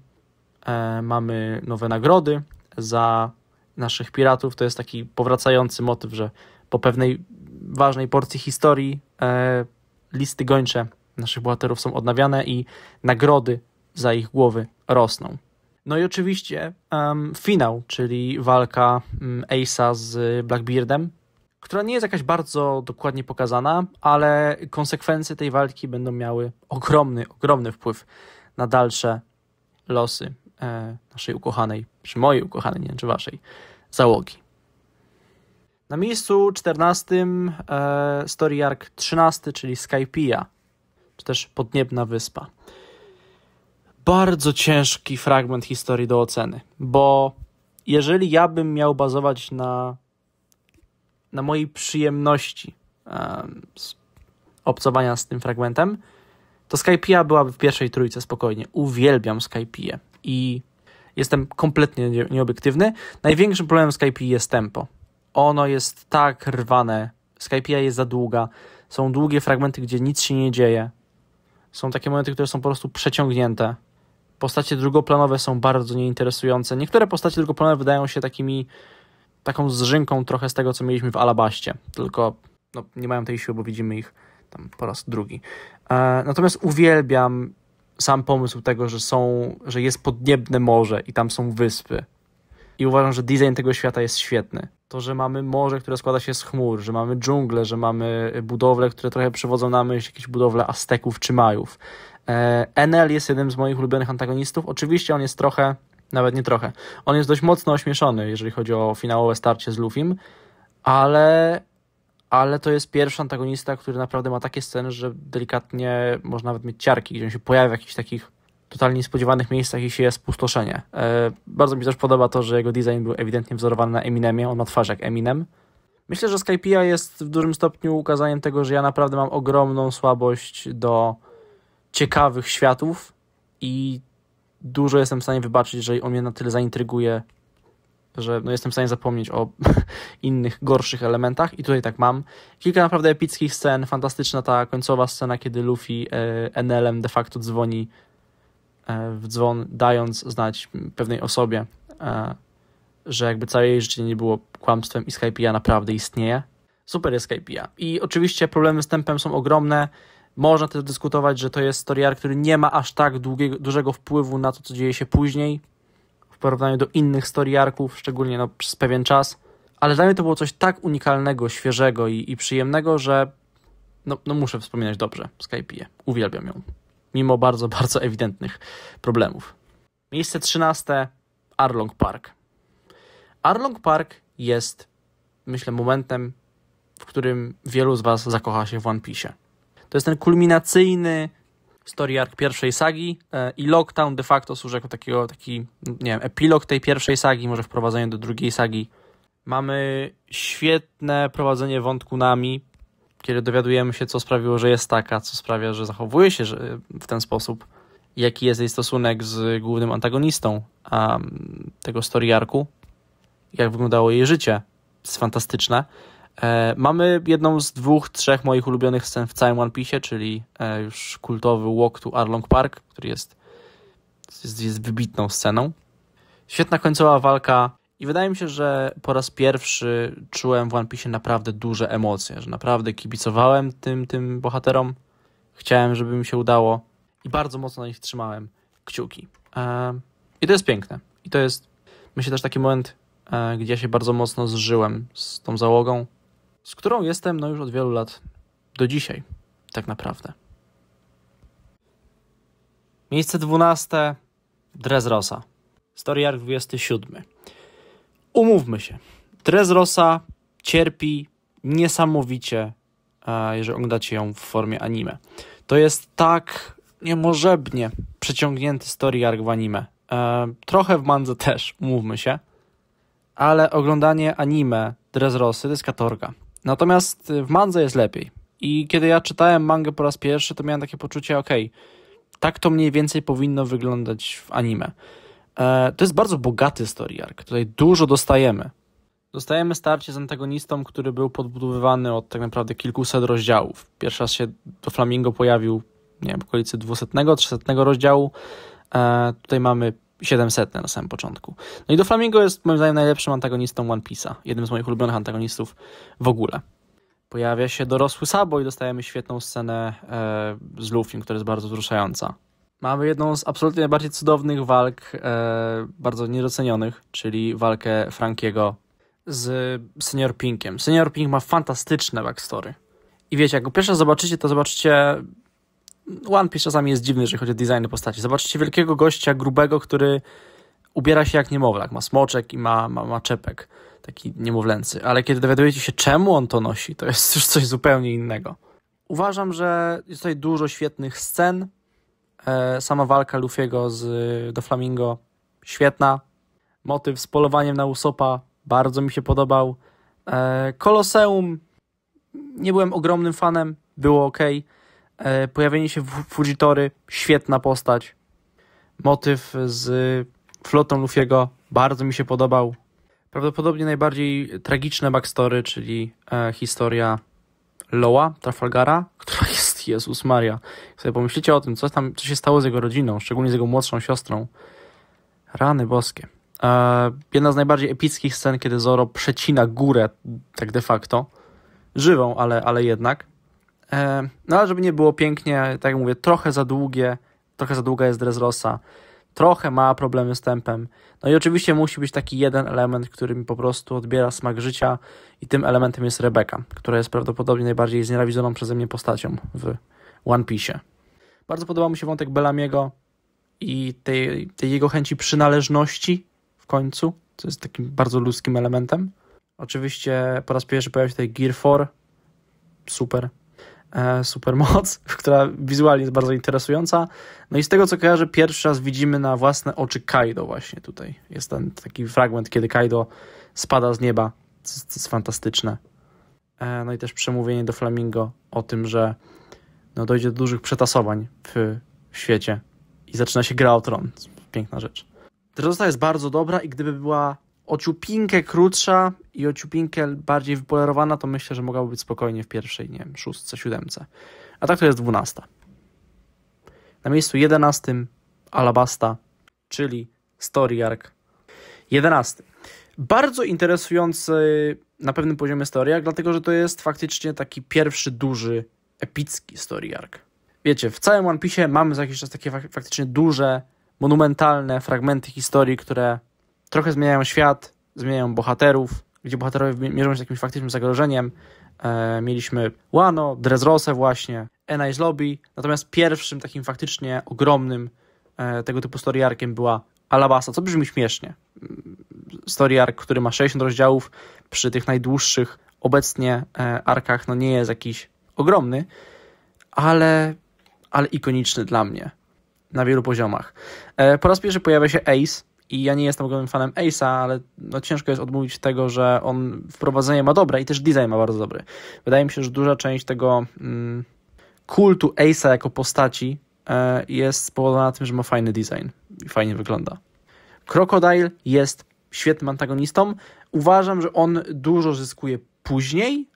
Speaker 1: e, mamy nowe nagrody za naszych piratów. To jest taki powracający motyw, że po pewnej ważnej porcji historii e, listy gończe naszych bohaterów są odnawiane i nagrody za ich głowy rosną. No i oczywiście um, finał, czyli walka um, Ace'a z Blackbeardem, która nie jest jakaś bardzo dokładnie pokazana, ale konsekwencje tej walki będą miały ogromny, ogromny wpływ na dalsze losy e, naszej ukochanej, czy mojej ukochanej, nie wiem, czy waszej, załogi. Na miejscu 14 e, story arc 13, czyli Skypia, czy też Podniebna Wyspa bardzo ciężki fragment historii do oceny, bo jeżeli ja bym miał bazować na, na mojej przyjemności um, z obcowania z tym fragmentem, to Skypia byłaby w pierwszej trójce spokojnie. Uwielbiam Skypię i jestem kompletnie nieobiektywny. Największym problemem Skype jest tempo. Ono jest tak rwane. Skype'a jest za długa. Są długie fragmenty, gdzie nic się nie dzieje. Są takie momenty, które są po prostu przeciągnięte. Postacie drugoplanowe są bardzo nieinteresujące. Niektóre postacie drugoplanowe wydają się takimi taką zrzynką trochę z tego, co mieliśmy w Alabaście, tylko no, nie mają tej siły, bo widzimy ich tam po raz drugi. E, natomiast uwielbiam sam pomysł tego, że są, że jest podniebne morze i tam są wyspy. I uważam, że design tego świata jest świetny. To, że mamy morze, które składa się z chmur, że mamy dżunglę, że mamy budowle, które trochę przywodzą na myśl jakieś budowle Azteków czy Majów, Enel jest jednym z moich ulubionych antagonistów. Oczywiście on jest trochę, nawet nie trochę, on jest dość mocno ośmieszony, jeżeli chodzi o finałowe starcie z Lufim, ale, ale to jest pierwszy antagonista, który naprawdę ma takie sceny, że delikatnie można nawet mieć ciarki, gdzie on się pojawia w jakichś takich totalnie niespodziewanych miejscach i jest spustoszenie. E, bardzo mi też podoba to, że jego design był ewidentnie wzorowany na Eminemie, on ma twarz jak Eminem. Myślę, że Skypiea jest w dużym stopniu ukazaniem tego, że ja naprawdę mam ogromną słabość do ciekawych światów i dużo jestem w stanie wybaczyć, że on mnie na tyle zaintryguje, że no jestem w stanie zapomnieć o *laughs* innych, gorszych elementach i tutaj tak mam. Kilka naprawdę epickich scen, fantastyczna ta końcowa scena, kiedy Luffy e, NL-em de facto dzwoni e, w dzwon, dając znać pewnej osobie, e, że jakby całe jej życie nie było kłamstwem i Skype'a naprawdę istnieje. Super jest Skype'a. I oczywiście problemy z tempem są ogromne, można też dyskutować, że to jest storyark, który nie ma aż tak długiego, dużego wpływu na to, co dzieje się później w porównaniu do innych storyarków, szczególnie no, przez pewien czas. Ale dla mnie to było coś tak unikalnego, świeżego i, i przyjemnego, że no, no muszę wspominać dobrze Skype'ie. Uwielbiam ją. Mimo bardzo, bardzo ewidentnych problemów. Miejsce trzynaste Arlong Park. Arlong Park jest, myślę, momentem, w którym wielu z Was zakocha się w One Piece. To jest ten kulminacyjny story arc pierwszej sagi e, i Lockdown de facto służy jako takiego, taki, nie wiem, epilog tej pierwszej sagi, może wprowadzenie do drugiej sagi. Mamy świetne prowadzenie wątku nami, kiedy dowiadujemy się, co sprawiło, że jest taka, co sprawia, że zachowuje się w ten sposób, jaki jest jej stosunek z głównym antagonistą tego story arcu, jak wyglądało jej życie. To jest fantastyczne. E, mamy jedną z dwóch, trzech moich ulubionych scen w całym One Piece, czyli e, już kultowy Walk to Arlong Park, który jest, jest, jest wybitną sceną. Świetna końcowa walka i wydaje mi się, że po raz pierwszy czułem w One Piece naprawdę duże emocje, że naprawdę kibicowałem tym, tym bohaterom, chciałem, żeby mi się udało i bardzo mocno na nich trzymałem kciuki. E, I to jest piękne. I to jest, myślę, też taki moment, gdzie ja się bardzo mocno zżyłem z tą załogą, z którą jestem no już od wielu lat do dzisiaj, tak naprawdę. Miejsce 12. Drezrosa. Historiark 27. Umówmy się. Drezrosa cierpi niesamowicie, e, jeżeli oglądacie ją w formie anime. To jest tak niemożebnie przeciągnięty story arc w anime. E, trochę w mandze też, umówmy się. Ale oglądanie anime Drezrosy to jest katorga. Natomiast y, w mandze jest lepiej. I kiedy ja czytałem mangę po raz pierwszy, to miałem takie poczucie, ok, tak to mniej więcej powinno wyglądać w anime. E, to jest bardzo bogaty story arc. Tutaj dużo dostajemy. Dostajemy starcie z antagonistą, który był podbudowywany od tak naprawdę kilkuset rozdziałów. Pierwszy raz się do Flamingo pojawił nie wiem, w okolicy 200, 300 rozdziału. E, tutaj mamy 700 na samym początku. No i do Flamingo jest moim zdaniem najlepszym antagonistą One Piece'a, jednym z moich ulubionych antagonistów w ogóle. Pojawia się dorosły Sabo i dostajemy świetną scenę e, z Luffy, która jest bardzo wzruszająca. Mamy jedną z absolutnie najbardziej cudownych walk, e, bardzo niedocenionych, czyli walkę Frankiego z Senior Pinkiem. Senior Pink ma fantastyczne backstory. I wiecie, jak go pierwsze zobaczycie, to zobaczycie one Piece czasami jest dziwny, jeżeli chodzi o designy postaci. Zobaczcie wielkiego gościa, grubego, który ubiera się jak niemowlak. Ma smoczek i ma, ma, ma czepek, taki niemowlęcy. Ale kiedy dowiadujecie się, czemu on to nosi, to jest już coś zupełnie innego. Uważam, że jest tutaj dużo świetnych scen. E, sama walka Luffy'ego z do Flamingo świetna. Motyw z polowaniem na Usopa bardzo mi się podobał. E, Koloseum nie byłem ogromnym fanem, było ok E, pojawienie się Fujitory, świetna postać. Motyw z flotą Lufiego bardzo mi się podobał. Prawdopodobnie najbardziej tragiczne backstory, czyli e, historia Loa Trafalgara, która *laughs* jest Jezus Maria. Jak sobie pomyślicie o tym, co, tam, co się stało z jego rodziną, szczególnie z jego młodszą siostrą. Rany boskie. E, jedna z najbardziej epickich scen, kiedy Zoro przecina górę, tak de facto. Żywą, ale, ale jednak. E, no ale żeby nie było pięknie, tak jak mówię, trochę za długie, trochę za długa jest Dressrosa, trochę ma problemy z tempem. No i oczywiście musi być taki jeden element, który mi po prostu odbiera smak życia i tym elementem jest Rebeka, która jest prawdopodobnie najbardziej znienawidzoną przeze mnie postacią w One Piece. Bardzo podoba mi się wątek Bellamiego i tej, tej jego chęci przynależności w końcu, co jest takim bardzo ludzkim elementem. Oczywiście po raz pierwszy pojawił się tutaj Gear 4, super, E, supermoc, *laughs* która wizualnie jest bardzo interesująca. No i z tego co kojarzę, pierwszy raz widzimy na własne oczy Kaido właśnie tutaj. Jest ten taki fragment, kiedy Kaido spada z nieba, co, co jest fantastyczne. E, no i też przemówienie do Flamingo o tym, że no dojdzie do dużych przetasowań w, w świecie i zaczyna się gra o tron. Piękna rzecz. Ta jest bardzo dobra i gdyby była ciupinkę krótsza i ciupinkę bardziej wypolerowana, to myślę, że mogłaby być spokojnie w pierwszej, nie wiem, szóstce, siódemce. A tak to jest dwunasta. Na miejscu jedenastym Alabasta, czyli Story Arc. Jedenasty. Bardzo interesujący na pewnym poziomie story arc, dlatego że to jest faktycznie taki pierwszy duży, epicki story arc. Wiecie, w całym One Piece mamy za jakiś czas takie faktycznie duże, monumentalne fragmenty historii, które trochę zmieniają świat, zmieniają bohaterów, gdzie bohaterowie mierzą się z jakimś faktycznym zagrożeniem. E, mieliśmy Łano, Drezrosę właśnie, Enais Lobby, natomiast pierwszym takim faktycznie ogromnym e, tego typu storyarkiem była Alabasta, co brzmi śmiesznie. Mm, Storyark, który ma 60 rozdziałów, przy tych najdłuższych obecnie e, arkach, no nie jest jakiś ogromny, ale, ale ikoniczny dla mnie na wielu poziomach. E, po raz pierwszy pojawia się Ace, i ja nie jestem ogromnym fanem Ace'a, ale no ciężko jest odmówić tego, że on wprowadzenie ma dobre i też design ma bardzo dobry. Wydaje mi się, że duża część tego mm, kultu Ace'a jako postaci e, jest spowodowana tym, że ma fajny design i fajnie wygląda. Crocodile jest świetnym antagonistą. Uważam, że on dużo zyskuje później,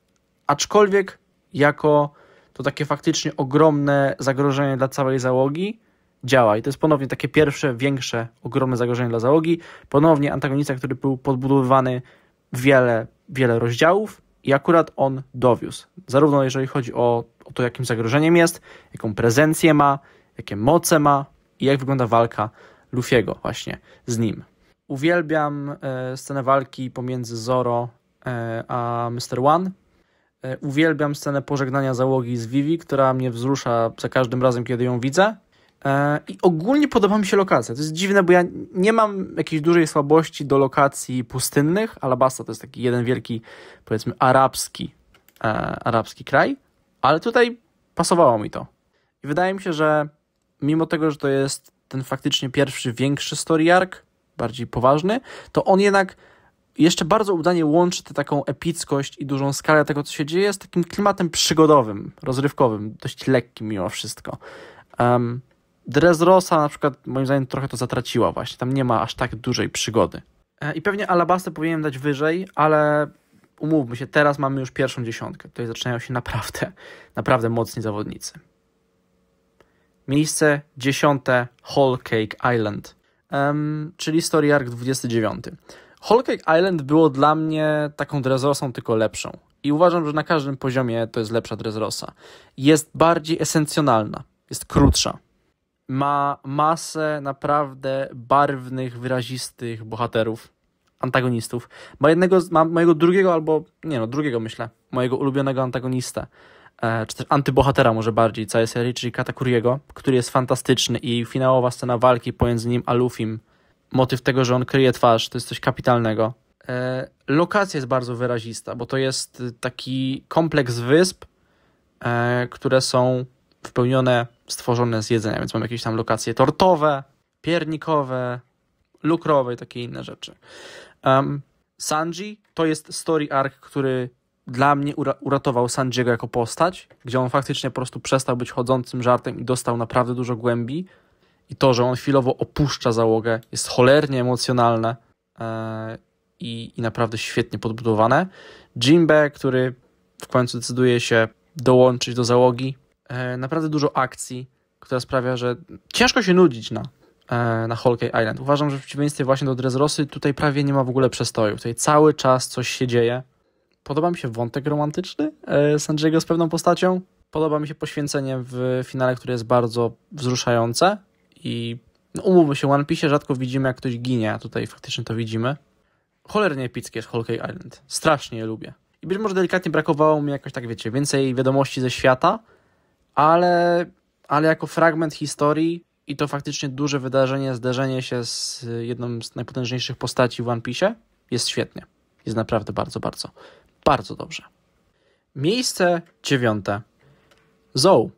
Speaker 1: aczkolwiek jako to takie faktycznie ogromne zagrożenie dla całej załogi działa. I to jest ponownie takie pierwsze, większe, ogromne zagrożenie dla załogi. Ponownie antagonista, który był podbudowywany wiele, wiele rozdziałów i akurat on dowiózł. Zarówno jeżeli chodzi o, o to, jakim zagrożeniem jest, jaką prezencję ma, jakie moce ma i jak wygląda walka Lufiego właśnie z nim. Uwielbiam e, scenę walki pomiędzy Zoro e, a Mr. One. E, uwielbiam scenę pożegnania załogi z Vivi, która mnie wzrusza za każdym razem, kiedy ją widzę. E, I ogólnie podoba mi się lokacja. To jest dziwne, bo ja nie mam jakiejś dużej słabości do lokacji pustynnych. Alabasta to jest taki jeden wielki, powiedzmy, arabski, e, arabski kraj, ale tutaj pasowało mi to. I wydaje mi się, że mimo tego, że to jest ten faktycznie pierwszy większy story arc, bardziej poważny, to on jednak jeszcze bardzo udanie łączy tę taką epickość i dużą skalę tego, co się dzieje, z takim klimatem przygodowym, rozrywkowym, dość lekkim mimo wszystko. Um, Drezrosa na przykład moim zdaniem trochę to zatraciła właśnie. Tam nie ma aż tak dużej przygody. E, I pewnie Alabastę powinienem dać wyżej, ale umówmy się, teraz mamy już pierwszą dziesiątkę. Tutaj zaczynają się naprawdę, *laughs* naprawdę mocni zawodnicy. Miejsce dziesiąte Whole Cake Island, um, czyli Story Arc 29. Whole Cake Island było dla mnie taką Drezrosą, tylko lepszą. I uważam, że na każdym poziomie to jest lepsza Drezrosa. Jest bardziej esencjonalna, jest krótsza ma masę naprawdę barwnych, wyrazistych bohaterów, antagonistów. Ma jednego, ma mojego drugiego albo, nie no, drugiego myślę, mojego ulubionego antagonista, e, czy też antybohatera może bardziej całej serii, czyli Katakuriego, który jest fantastyczny i finałowa scena walki pomiędzy nim a Lufim, motyw tego, że on kryje twarz, to jest coś kapitalnego. E, lokacja jest bardzo wyrazista, bo to jest taki kompleks wysp, e, które są wypełnione stworzone z jedzenia, więc mam jakieś tam lokacje tortowe, piernikowe, lukrowe i takie inne rzeczy. Um, Sanji to jest story arc, który dla mnie uratował Sanjiego jako postać, gdzie on faktycznie po prostu przestał być chodzącym żartem i dostał naprawdę dużo głębi. I to, że on chwilowo opuszcza załogę, jest cholernie emocjonalne yy, i, naprawdę świetnie podbudowane. Jinbe, który w końcu decyduje się dołączyć do załogi, E, naprawdę dużo akcji, która sprawia, że ciężko się nudzić na, e, na Holkey Island. Uważam, że w przeciwieństwie właśnie do Dressrosy tutaj prawie nie ma w ogóle przestoju. Tutaj cały czas coś się dzieje. Podoba mi się wątek romantyczny Sanjiego e, z pewną postacią. Podoba mi się poświęcenie w finale, które jest bardzo wzruszające i no, umówmy się, w One Piece rzadko widzimy, jak ktoś ginie, a tutaj faktycznie to widzimy. Cholernie epickie jest Holkey Island. Strasznie je lubię. I być może delikatnie brakowało mi jakoś, tak wiecie, więcej wiadomości ze świata, ale, ale jako fragment historii i to faktycznie duże wydarzenie, zderzenie się z jedną z najpotężniejszych postaci w One Piece jest świetnie. Jest naprawdę bardzo, bardzo, bardzo dobrze. Miejsce dziewiąte. Zoo.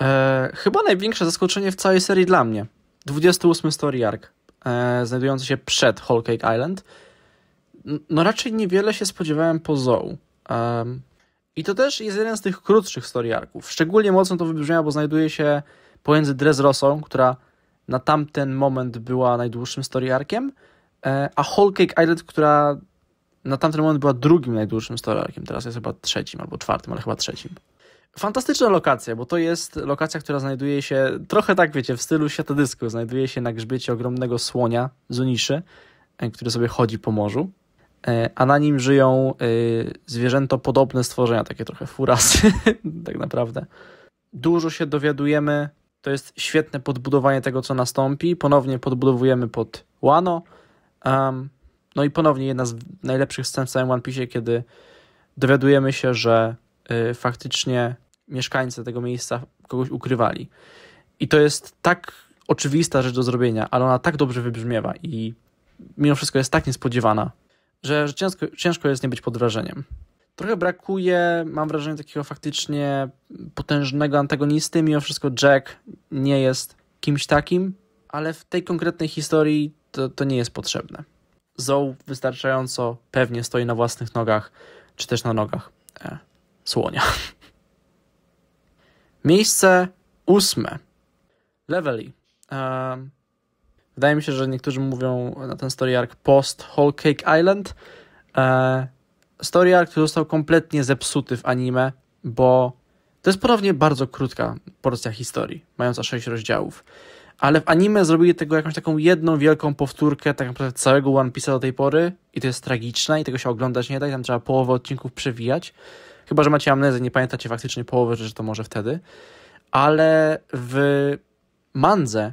Speaker 1: E, chyba największe zaskoczenie w całej serii dla mnie. 28 story arc, e, znajdujący się przed Whole Cake Island. No raczej niewiele się spodziewałem po zoo. E, i to też jest jeden z tych krótszych storyarków. Szczególnie mocno to wybrzmiało, bo znajduje się pomiędzy Dressrosą, która na tamten moment była najdłuższym storyarkiem, e, a Whole Cake Island, która na tamten moment była drugim najdłuższym storyarkiem. Teraz jest chyba trzecim albo czwartym, ale chyba trzecim. Fantastyczna lokacja, bo to jest lokacja, która znajduje się trochę tak, wiecie, w stylu światodysku. Znajduje się na grzbiecie ogromnego słonia z Uniszy, e, który sobie chodzi po morzu. E, a na nim żyją e, zwierzęto podobne stworzenia, takie trochę furasy, *laughs* tak naprawdę. Dużo się dowiadujemy, to jest świetne podbudowanie tego, co nastąpi. Ponownie podbudowujemy pod Wano. Um, no i ponownie jedna z najlepszych scen w całym One Piece, kiedy dowiadujemy się, że y, faktycznie mieszkańcy tego miejsca kogoś ukrywali. I to jest tak oczywista rzecz do zrobienia, ale ona tak dobrze wybrzmiewa i mimo wszystko jest tak niespodziewana, że, ciężko, ciężko jest nie być pod wrażeniem. Trochę brakuje, mam wrażenie, takiego faktycznie potężnego antagonisty. Mimo wszystko Jack nie jest kimś takim, ale w tej konkretnej historii to, to nie jest potrzebne. Zoe wystarczająco pewnie stoi na własnych nogach, czy też na nogach e, słonia. *laughs* Miejsce ósme. Levely. E, Wydaje mi się, że niektórzy mówią na ten story arc post Whole Cake Island. E, story arc, który został kompletnie zepsuty w anime, bo to jest ponownie bardzo krótka porcja historii, mająca 6 rozdziałów. Ale w anime zrobili tego jakąś taką jedną wielką powtórkę tak naprawdę całego One Piece do tej pory i to jest tragiczne i tego się oglądać nie da i tam trzeba połowę odcinków przewijać. Chyba, że macie amnezję, nie pamiętacie faktycznie połowy że to może wtedy. Ale w mandze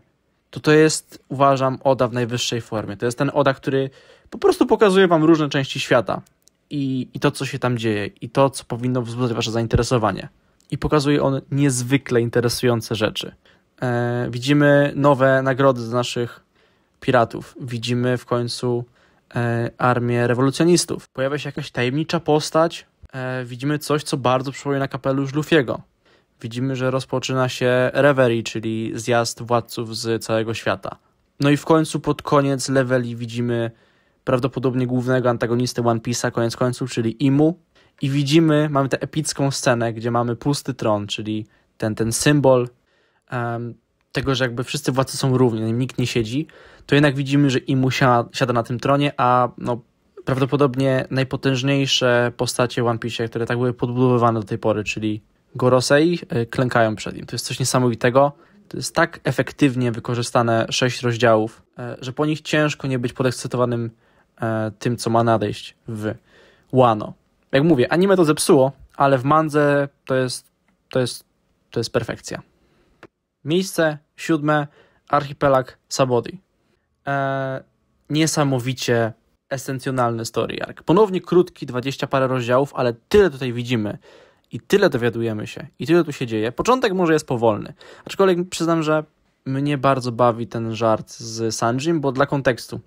Speaker 1: to to jest, uważam, Oda w najwyższej formie. To jest ten Oda, który po prostu pokazuje wam różne części świata i, i to, co się tam dzieje, i to, co powinno wzbudzać wasze zainteresowanie. I pokazuje on niezwykle interesujące rzeczy. E, widzimy nowe nagrody dla naszych piratów. Widzimy w końcu e, armię rewolucjonistów. Pojawia się jakaś tajemnicza postać. E, widzimy coś, co bardzo przypomina kapelusz Luffy'ego widzimy, że rozpoczyna się Reverie, czyli zjazd władców z całego świata. No i w końcu pod koniec leveli widzimy prawdopodobnie głównego antagonisty One Piece'a koniec końców, czyli Imu. I widzimy, mamy tę epicką scenę, gdzie mamy pusty tron, czyli ten, ten symbol um, tego, że jakby wszyscy władcy są równi, no nikt nie siedzi, to jednak widzimy, że Imu siada, siada na tym tronie, a no, prawdopodobnie najpotężniejsze postacie One Piece, które tak były podbudowywane do tej pory, czyli Gorosei e, klękają przed nim. To jest coś niesamowitego. To jest tak efektywnie wykorzystane sześć rozdziałów, e, że po nich ciężko nie być podekscytowanym e, tym, co ma nadejść w Wano. Jak mówię, anime to zepsuło, ale w mandze to jest, to jest, to jest perfekcja. Miejsce siódme, archipelag Sabody. Eee, niesamowicie esencjonalny story arc. Ponownie krótki, dwadzieścia parę rozdziałów, ale tyle tutaj widzimy i tyle dowiadujemy się, i tyle tu się dzieje. Początek może jest powolny, aczkolwiek przyznam, że mnie bardzo bawi ten żart z Sanjim, bo dla kontekstu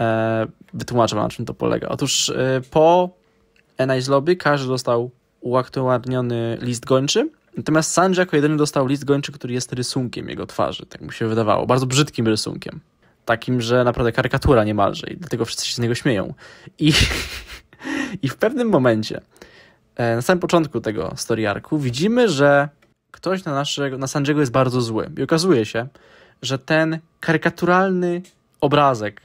Speaker 1: e, wytłumaczę na czym to polega. Otóż e, po Enais Lobby każdy dostał uaktualniony list gończy, natomiast Sanji jako jedyny dostał list gończy, który jest rysunkiem jego twarzy, tak mi się wydawało, bardzo brzydkim rysunkiem. Takim, że naprawdę karykatura niemalże i dlatego wszyscy się z niego śmieją. I, *laughs* i w pewnym momencie E, na samym początku tego arku widzimy, że ktoś na, naszego, na Sanjiego jest bardzo zły. I okazuje się, że ten karykaturalny obrazek,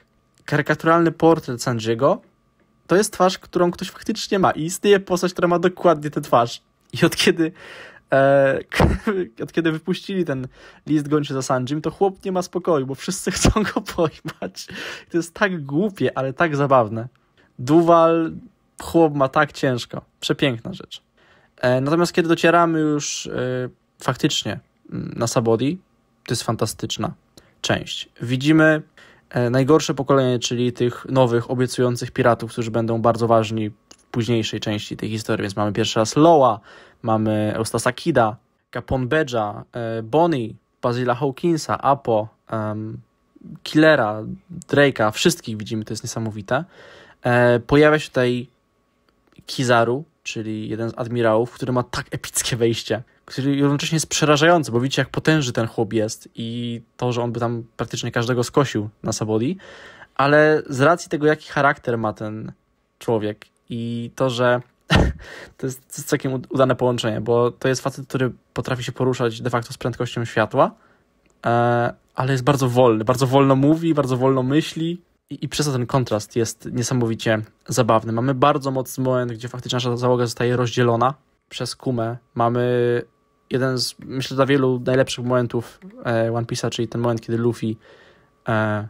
Speaker 1: karykaturalny portret Sanjiego to jest twarz, którą ktoś faktycznie ma. I istnieje postać, która ma dokładnie tę twarz. I od kiedy e, *laughs* od kiedy wypuścili ten list gończy za Sanjim, to chłop nie ma spokoju, bo wszyscy *laughs* chcą go pojmać. To jest tak głupie, ale tak zabawne. Duval chłop ma tak ciężko. Przepiękna rzecz. E, natomiast kiedy docieramy już e, faktycznie mm, na Sabodi, to jest fantastyczna część. Widzimy e, najgorsze pokolenie, czyli tych nowych, obiecujących piratów, którzy będą bardzo ważni w późniejszej części tej historii. Więc mamy pierwszy raz Loa, mamy Eustasa Kida, Capon Bedża, Bonnie, Basila Hawkinsa, Apo, um, Killera, Drake'a, wszystkich widzimy, to jest niesamowite. pojawia się tutaj Kizaru, czyli jeden z admirałów, który ma tak epickie wejście, który jednocześnie jest przerażający, bo widzicie, jak potężny ten chłop jest i to, że on by tam praktycznie każdego skosił na Sabodi, ale z racji tego, jaki charakter ma ten człowiek i to, że *laughs* to jest, to jest całkiem udane połączenie, bo to jest facet, który potrafi się poruszać de facto z prędkością światła, e, ale jest bardzo wolny, bardzo wolno mówi, bardzo wolno myśli, i, i przez to ten kontrast jest niesamowicie zabawny. Mamy bardzo mocny moment, gdzie faktycznie nasza załoga zostaje rozdzielona przez Kumę. Mamy jeden z, myślę, dla wielu najlepszych momentów e, One Piece'a, czyli ten moment, kiedy Luffy e,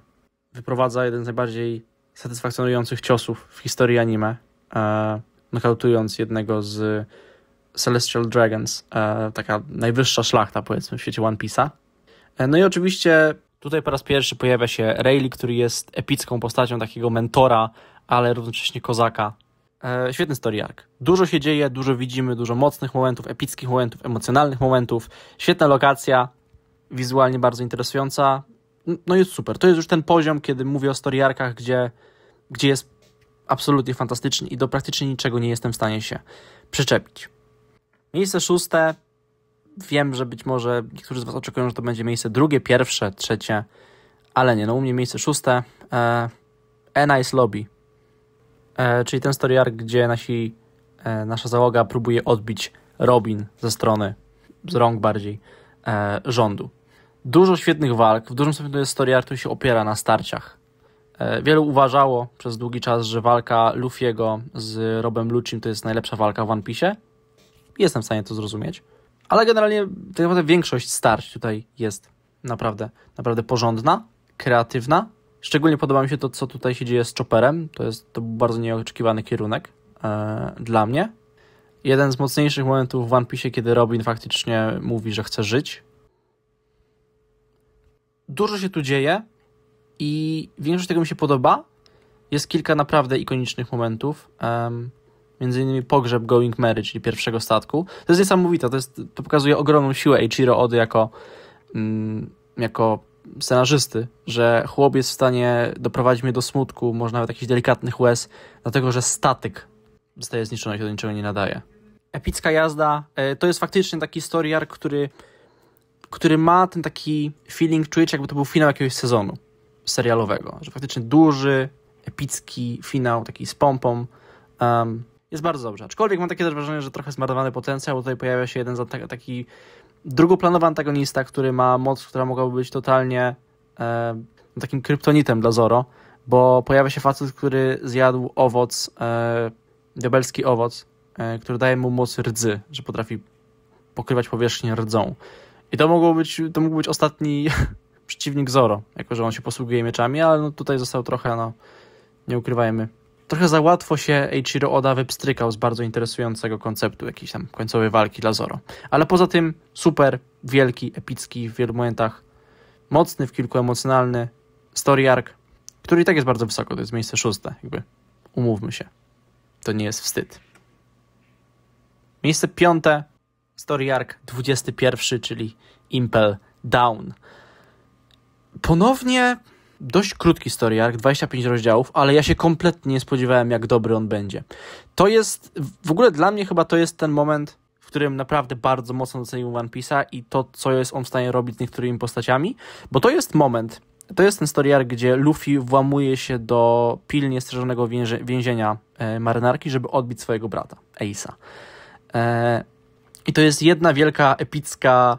Speaker 1: wyprowadza jeden z najbardziej satysfakcjonujących ciosów w historii anime, e, nokautując jednego z Celestial Dragons, taka najwyższa szlachta, powiedzmy, w świecie One Piece'a. No i oczywiście Tutaj po raz pierwszy pojawia się Rayleigh, który jest epicką postacią takiego mentora, ale równocześnie kozaka. E, świetny story arc. Dużo się dzieje, dużo widzimy, dużo mocnych momentów, epickich momentów, emocjonalnych momentów. Świetna lokacja, wizualnie bardzo interesująca. No jest super. To jest już ten poziom, kiedy mówię o story arcach, gdzie, gdzie jest absolutnie fantastyczny i do praktycznie niczego nie jestem w stanie się przyczepić. Miejsce szóste wiem, że być może niektórzy z Was oczekują, że to będzie miejsce drugie, pierwsze, trzecie, ale nie, no u mnie miejsce szóste. E, e, Nice Lobby, e, czyli ten story arc, gdzie nasi, e, nasza załoga próbuje odbić Robin ze strony, z rąk bardziej, e, rządu. Dużo świetnych walk, w dużym stopniu to jest story arc, który się opiera na starciach. E, wielu uważało przez długi czas, że walka Luffy'ego z Robem Lucim to jest najlepsza walka w One Piece. Jestem w stanie to zrozumieć. Ale generalnie tak naprawdę większość starć tutaj jest naprawdę, naprawdę porządna, kreatywna. Szczególnie podoba mi się to, co tutaj się dzieje z Chopperem. To jest to bardzo nieoczekiwany kierunek e, dla mnie. Jeden z mocniejszych momentów w One Piece, kiedy Robin faktycznie mówi, że chce żyć. Dużo się tu dzieje i większość tego mi się podoba. Jest kilka naprawdę ikonicznych momentów między innymi pogrzeb Going Mary, czyli pierwszego statku. To jest niesamowite, to, jest, to pokazuje ogromną siłę Ichiro Ody jako, mm, jako scenarzysty, że chłop jest w stanie doprowadzić mnie do smutku, może nawet jakichś delikatnych łez, dlatego że statyk zostaje zniszczony, się do niczego nie nadaje. Epicka jazda e, to jest faktycznie taki story arc, który, który ma ten taki feeling, czujecie jakby to był finał jakiegoś sezonu serialowego, że faktycznie duży, epicki finał, taki z pompą. Um, jest bardzo dobrze. Aczkolwiek mam takie wrażenie, że trochę zmarnowany potencjał, tutaj pojawia się jeden taki drugoplanowy antagonista, który ma moc, która mogłaby być totalnie e, no, takim kryptonitem dla Zoro, bo pojawia się facet, który zjadł owoc, e, diabelski owoc, e, który daje mu moc rdzy, że potrafi pokrywać powierzchnię rdzą. I to, mogło być, to mógł być ostatni *laughs* przeciwnik Zoro, jako że on się posługuje mieczami, ale no tutaj został trochę, no, nie ukrywajmy, trochę za łatwo się Eiichiro Oda wypstrykał z bardzo interesującego konceptu jakiejś tam końcowej walki dla Zoro. Ale poza tym super, wielki, epicki w wielu momentach, mocny w kilku emocjonalny story arc, który i tak jest bardzo wysoko, to jest miejsce szóste, jakby umówmy się. To nie jest wstyd. Miejsce piąte, story arc 21, czyli Impel Down. Ponownie dość krótki story arc, 25 rozdziałów, ale ja się kompletnie nie spodziewałem, jak dobry on będzie. To jest, w ogóle dla mnie chyba to jest ten moment, w którym naprawdę bardzo mocno doceniłem One Piece'a i to, co jest on w stanie robić z niektórymi postaciami, bo to jest moment, to jest ten story arc, gdzie Luffy włamuje się do pilnie strzeżonego więzie- więzienia e, marynarki, żeby odbić swojego brata, Ace'a. E, I to jest jedna wielka, epicka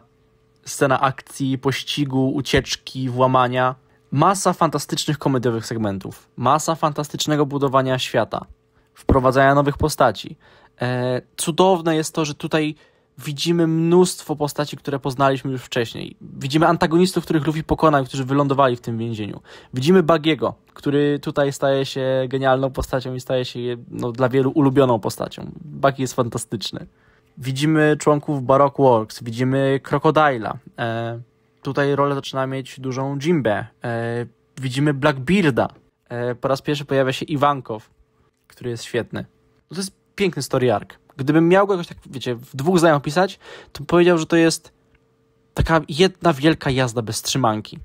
Speaker 1: scena akcji, pościgu, ucieczki, włamania. Masa fantastycznych komediowych segmentów, masa fantastycznego budowania świata, wprowadzania nowych postaci. E, cudowne jest to, że tutaj widzimy mnóstwo postaci, które poznaliśmy już wcześniej. Widzimy antagonistów, których Luffy pokonał, którzy wylądowali w tym więzieniu. Widzimy Bagiego, który tutaj staje się genialną postacią i staje się no, dla wielu ulubioną postacią. Bagi jest fantastyczny. Widzimy członków Baroque Works, widzimy Krokodyla. E, tutaj rolę zaczyna mieć dużą Jimbe. E, widzimy Blackbearda. E, po raz pierwszy pojawia się Iwankow, który jest świetny. No to jest piękny story arc. Gdybym miał go jakoś tak, wiecie, w dwóch zdaniach opisać, to bym powiedział, że to jest taka jedna wielka jazda bez trzymanki.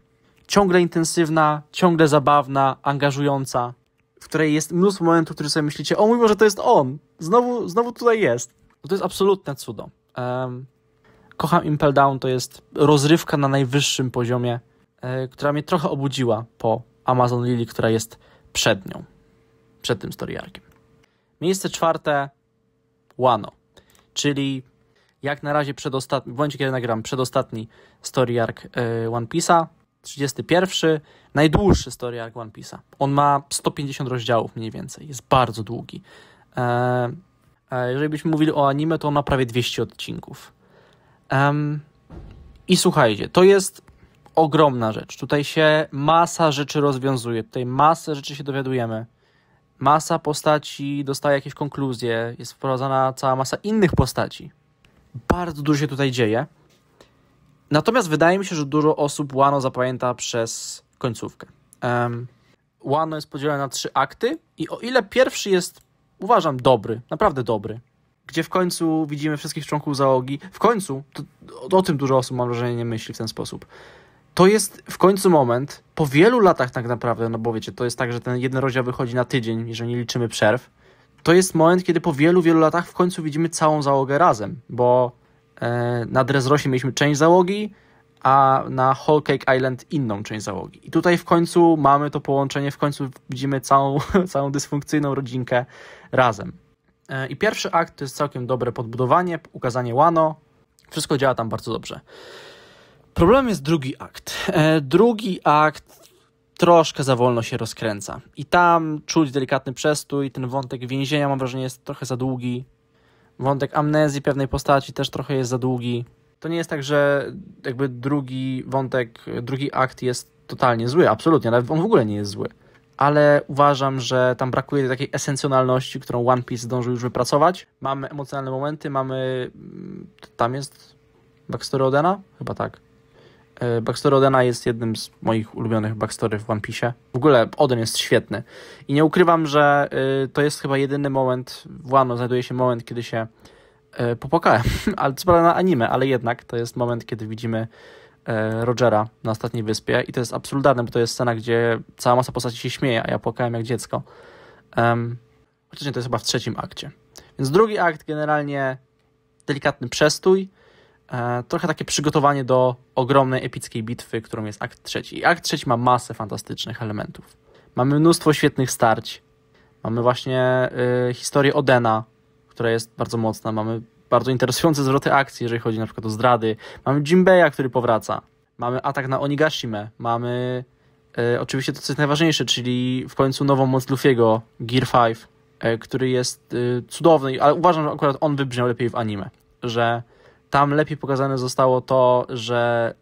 Speaker 1: Ciągle intensywna, ciągle zabawna, angażująca, w której jest mnóstwo momentów, które sobie myślicie, o mój Boże, to jest on! Znowu, znowu tutaj jest. No to jest absolutne cudo. Um, kocham Impel Down, to jest rozrywka na najwyższym poziomie, e, która mnie trochę obudziła po Amazon Lily, która jest przed nią, przed tym storyarkiem. Miejsce czwarte, Wano, czyli jak na razie przedostatni, w momencie kiedy nagram, przedostatni story arc e, One Piece'a, 31, najdłuższy story arc One Piece'a. On ma 150 rozdziałów mniej więcej, jest bardzo długi. E, jeżeli byśmy mówili o anime, to on ma prawie 200 odcinków. Um, I słuchajcie, to jest ogromna rzecz. Tutaj się masa rzeczy rozwiązuje, tutaj masę rzeczy się dowiadujemy. Masa postaci dostaje jakieś konkluzje, jest wprowadzana cała masa innych postaci. Bardzo dużo się tutaj dzieje. Natomiast wydaje mi się, że dużo osób Łano zapamięta przez końcówkę. Um, jest podzielone na trzy akty i o ile pierwszy jest, uważam, dobry, naprawdę dobry, gdzie w końcu widzimy wszystkich członków załogi. W końcu, to, o, o tym dużo osób mam wrażenie nie myśli w ten sposób. To jest w końcu moment, po wielu latach tak naprawdę, no bo wiecie, to jest tak, że ten jeden rozdział wychodzi na tydzień, jeżeli nie liczymy przerw. To jest moment, kiedy po wielu, wielu latach w końcu widzimy całą załogę razem, bo e, na Dressrosie mieliśmy część załogi, a na Whole Cake Island inną część załogi. I tutaj w końcu mamy to połączenie, w końcu widzimy całą, *laughs* całą dysfunkcyjną rodzinkę razem. E, I pierwszy akt to jest całkiem dobre podbudowanie, ukazanie łano. Wszystko działa tam bardzo dobrze. Problem jest drugi akt. E, drugi akt troszkę za wolno się rozkręca. I tam czuć delikatny przestój. Ten wątek więzienia, mam wrażenie, jest trochę za długi. Wątek amnezji pewnej postaci też trochę jest za długi. To nie jest tak, że jakby drugi wątek, drugi akt jest totalnie zły, absolutnie, ale on w ogóle nie jest zły ale uważam, że tam brakuje takiej esencjonalności, którą One Piece zdążył już wypracować. Mamy emocjonalne momenty, mamy. Mm, tam jest backstory Odena? Chyba tak. E, backstory Odena jest jednym z moich ulubionych backstory w One Piece. W ogóle Oden jest świetny. I nie ukrywam, że y, to jest chyba jedyny moment, w Wano znajduje się moment, kiedy się e, popłakałem. *laughs* Ale co prawda na anime, ale jednak to jest moment, kiedy widzimy E, Rogera na Ostatniej Wyspie i to jest absurdalne, bo to jest scena, gdzie cała masa postaci się śmieje, a ja płakałem jak dziecko. Um, chociaż nie, to jest chyba w trzecim akcie. Więc drugi akt generalnie delikatny przestój, e, trochę takie przygotowanie do ogromnej epickiej bitwy, którą jest akt trzeci. I akt trzeci ma masę fantastycznych elementów. Mamy mnóstwo świetnych starć. Mamy właśnie y, historię Odena, która jest bardzo mocna. Mamy bardzo interesujące zwroty akcji, jeżeli chodzi na przykład o zdrady. Mamy Jimbeya, który powraca. Mamy atak na Onigashimę. Mamy e, oczywiście to, co jest najważniejsze, czyli w końcu nową moc Luffy'ego, Gear 5, e, który jest e, cudowny, ale uważam, że akurat on wybrzmiał lepiej w anime, że tam lepiej pokazane zostało to, że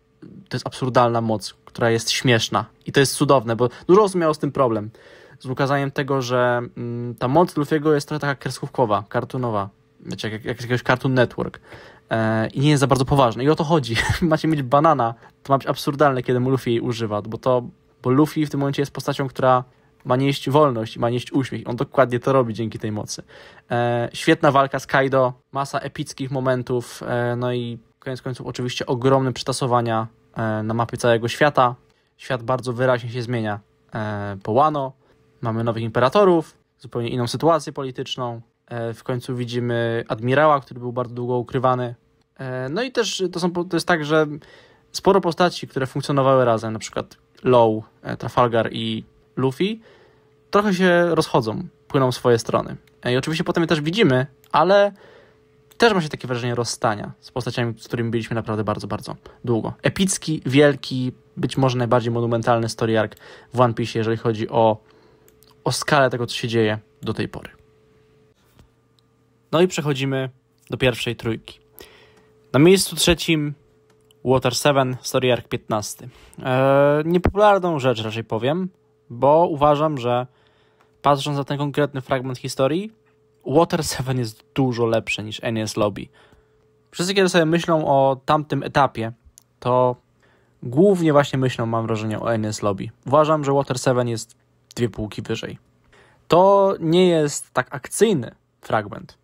Speaker 1: to jest absurdalna moc, która jest śmieszna i to jest cudowne, bo dużo osób miało z tym problem, z ukazaniem tego, że mm, ta moc Luffy'ego jest trochę taka kreskówkowa, kartunowa, wiecie, jak, jak, jakiegoś Cartoon Network e, i nie jest za bardzo poważne. I o to chodzi. *laughs* Macie mieć banana, to ma być absurdalne, kiedy mu Luffy jej używa, bo to, bo Luffy w tym momencie jest postacią, która ma nieść wolność, ma nieść uśmiech. On dokładnie to robi dzięki tej mocy. E, świetna walka z Kaido, masa epickich momentów, e, no i koniec końców oczywiście ogromne przytasowania e, na mapie całego świata. Świat bardzo wyraźnie się zmienia. E, po Wano mamy nowych imperatorów, zupełnie inną sytuację polityczną, E, w końcu widzimy admirała, który był bardzo długo ukrywany. E, no i też to, są, to jest tak, że sporo postaci, które funkcjonowały razem, na przykład Low, e, Trafalgar i Luffy, trochę się rozchodzą, płyną w swoje strony. I oczywiście potem je też widzimy, ale też ma się takie wrażenie rozstania z postaciami, z którymi byliśmy naprawdę bardzo, bardzo długo. Epicki, wielki, być może najbardziej monumentalny story arc w One Piece, jeżeli chodzi o, o skalę tego, co się dzieje do tej pory. No i przechodzimy do pierwszej trójki. Na miejscu trzecim Water 7 Story Arc 15. Eee, niepopularną rzecz raczej powiem, bo uważam, że patrząc na ten konkretny fragment historii, Water 7 jest dużo lepszy niż NES Lobby. Wszyscy, kiedy sobie myślą o tamtym etapie, to głównie właśnie myślą, mam wrażenie, o NES Lobby. Uważam, że Water 7 jest dwie półki wyżej. To nie jest tak akcyjny fragment.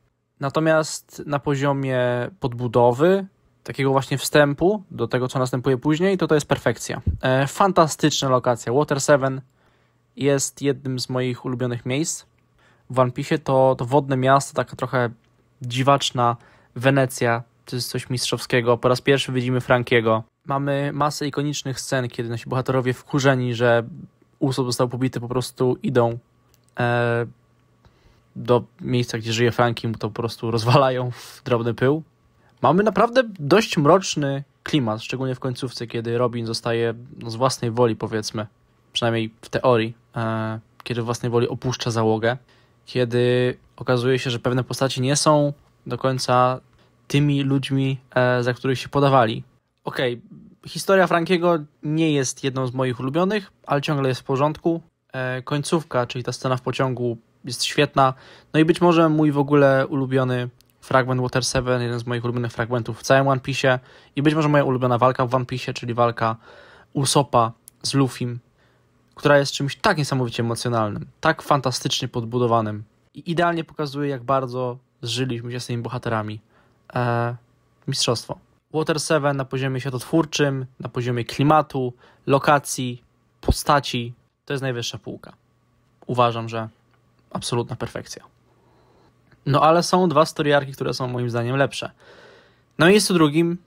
Speaker 1: Natomiast na poziomie podbudowy, takiego właśnie wstępu do tego, co następuje później, to to jest perfekcja. E, fantastyczna lokacja. Water 7 jest jednym z moich ulubionych miejsc. W One Piece to, to wodne miasto, taka trochę dziwaczna Wenecja. To jest coś mistrzowskiego. Po raz pierwszy widzimy Frankiego. Mamy masę ikonicznych scen, kiedy nasi bohaterowie wkurzeni, że Usopp został pobity, po prostu idą. E, do miejsca, gdzie żyje Franki, mu to po prostu rozwalają w drobny pył. Mamy naprawdę dość mroczny klimat, szczególnie w końcówce, kiedy Robin zostaje no, z własnej woli, powiedzmy, przynajmniej w teorii, e, kiedy kiedy własnej woli opuszcza załogę, kiedy okazuje się, że pewne postaci nie są do końca tymi ludźmi, e, za których się podawali. Okej, okay, historia Frankiego nie jest jedną z moich ulubionych, ale ciągle jest w porządku. E, końcówka, czyli ta scena w pociągu, jest świetna. No i być może mój w ogóle ulubiony fragment Water 7, jeden z moich ulubionych fragmentów w całym One Piece i być może moja ulubiona walka w One Piece, czyli walka Usopa z Luffym, która jest czymś tak niesamowicie emocjonalnym, tak fantastycznie podbudowanym i idealnie pokazuje, jak bardzo zżyliśmy się z tymi bohaterami. Eee, mistrzostwo. Water 7 na poziomie światotwórczym, na poziomie klimatu, lokacji, postaci, to jest najwyższa półka. Uważam, że absolutna perfekcja. No ale są dwa storyarki, które są moim zdaniem lepsze. Na no miejscu drugim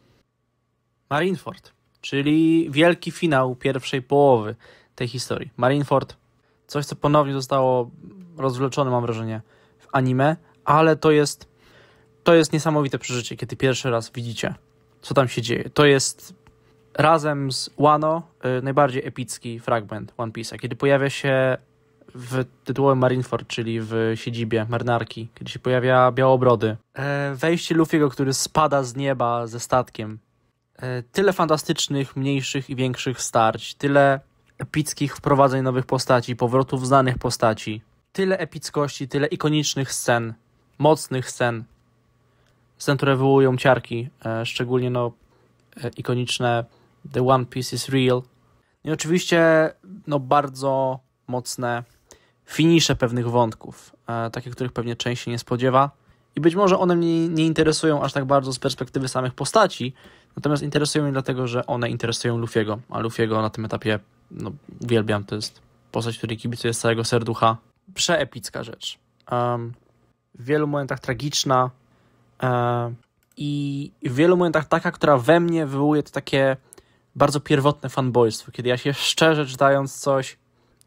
Speaker 1: Marineford, czyli wielki finał pierwszej połowy tej historii. Marineford, coś co ponownie zostało rozwleczone, mam wrażenie, w anime, ale to jest to jest niesamowite przeżycie, kiedy pierwszy raz widzicie, co tam się dzieje. To jest razem z Wano y, najbardziej epicki fragment One Piece'a, kiedy pojawia się w tytułowym Marineford, czyli w siedzibie marynarki, gdzie się pojawia Białobrody. E, wejście Luffy'ego, który spada z nieba ze statkiem. E, tyle fantastycznych, mniejszych i większych starć, tyle epickich wprowadzeń nowych postaci, powrotów znanych postaci, tyle epickości, tyle ikonicznych scen, mocnych scen, scen, które wywołują ciarki, e, szczególnie no e, ikoniczne The One Piece is Real. No I oczywiście no bardzo mocne finisze pewnych wątków, e, takich, których pewnie część się nie spodziewa. I być może one mnie nie interesują aż tak bardzo z perspektywy samych postaci, natomiast interesują mnie dlatego, że one interesują Lufiego, a Lufiego na tym etapie no, uwielbiam, to jest postać, której kibicuję z całego serducha. Przeepicka rzecz. Um, w wielu momentach tragiczna um, i w wielu momentach taka, która we mnie wywołuje to takie bardzo pierwotne fanboystwo, kiedy ja się szczerze czytając coś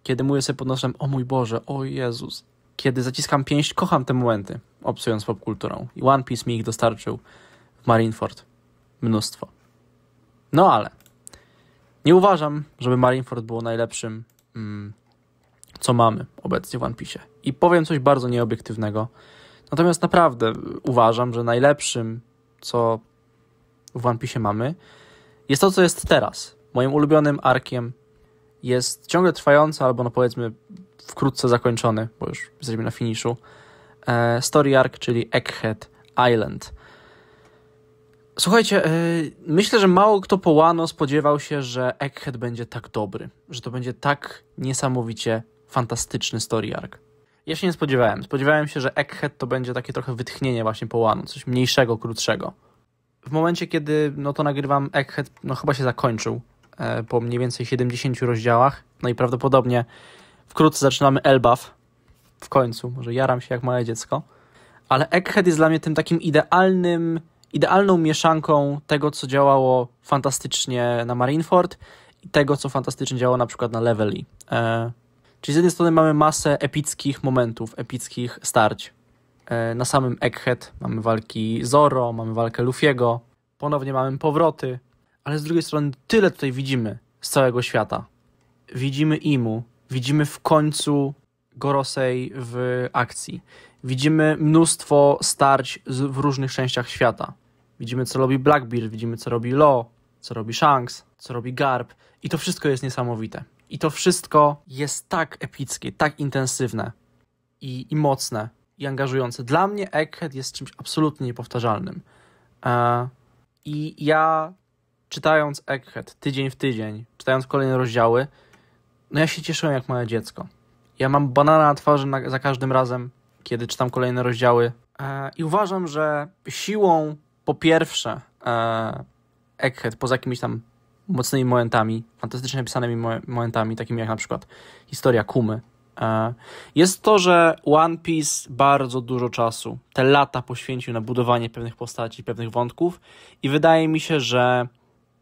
Speaker 1: kiedy mówię sobie pod nosem, o mój Boże, o Jezus. Kiedy zaciskam pięść, kocham te momenty, obsługując popkulturą. I One Piece mi ich dostarczył w Marineford. Mnóstwo. No ale nie uważam, żeby Marineford było najlepszym, mm, co mamy obecnie w One Piece. I powiem coś bardzo nieobiektywnego. Natomiast naprawdę uważam, że najlepszym, co w One Piece mamy, jest to, co jest teraz. Moim ulubionym arkiem jest ciągle trwający, albo no powiedzmy wkrótce zakończony, bo już jesteśmy na finiszu, e, story arc, czyli Egghead Island. Słuchajcie, e, myślę, że mało kto po spodziewał się, że Egghead będzie tak dobry, że to będzie tak niesamowicie fantastyczny story arc. Ja się nie spodziewałem. Spodziewałem się, że Egghead to będzie takie trochę wytchnienie właśnie po coś mniejszego, krótszego. W momencie, kiedy no to nagrywam, Egghead no chyba się zakończył. E, po mniej więcej 70 rozdziałach. No i prawdopodobnie wkrótce zaczynamy Elbaf. W końcu, może jaram się jak małe dziecko. Ale Egghead jest dla mnie tym takim idealnym, idealną mieszanką tego, co działało fantastycznie na Marineford i tego, co fantastycznie działało na przykład na Levely. E. e, czyli z jednej strony mamy masę epickich momentów, epickich starć. E, na samym Egghead mamy walki Zoro, mamy walkę Luffiego, ponownie mamy powroty, ale z drugiej strony tyle tutaj widzimy z całego świata. Widzimy Imu, widzimy w końcu Gorosej w akcji. Widzimy mnóstwo starć w różnych częściach świata. Widzimy, co robi Blackbeard, widzimy, co robi Lo, co robi Shanks, co robi Garb. I to wszystko jest niesamowite. I to wszystko jest tak epickie, tak intensywne i, i mocne, i angażujące. Dla mnie Egghead jest czymś absolutnie niepowtarzalnym. E, I ja czytając Egghead tydzień w tydzień, czytając kolejne rozdziały, no ja się cieszyłem jak moje dziecko. Ja mam banana na twarzy na, za każdym razem, kiedy czytam kolejne rozdziały. E, I uważam, że siłą po pierwsze e, Egghead, poza jakimiś tam mocnymi momentami, fantastycznie napisanymi mo momentami, takimi jak na przykład historia Kumy, e, jest to, że One Piece bardzo dużo czasu, te lata poświęcił na budowanie pewnych postaci, pewnych wątków i wydaje mi się, że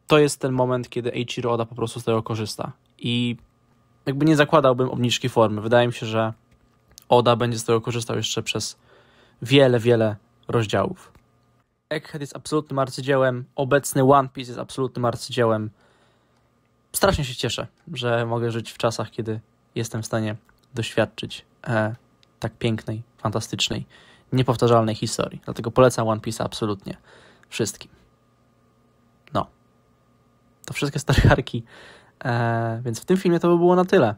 Speaker 1: to jest ten moment, kiedy Eiichiro Oda po prostu z tego korzysta. I jakby nie zakładałbym obniżki formy. Wydaje mi się, że Oda będzie z tego korzystał jeszcze przez wiele, wiele rozdziałów. Egghead jest absolutnym arcydziełem, obecny One Piece jest absolutnym arcydziełem. Strasznie się cieszę, że mogę żyć w czasach, kiedy jestem w stanie doświadczyć e, tak pięknej, fantastycznej, niepowtarzalnej historii. Dlatego polecam One Piece absolutnie wszystkim to wszystkie starycharki. E, więc w tym filmie to by było na tyle.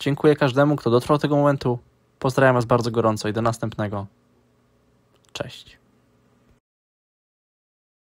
Speaker 1: Dziękuję każdemu, kto dotrwał do tego momentu. Pozdrawiam Was bardzo gorąco i do następnego. Cześć.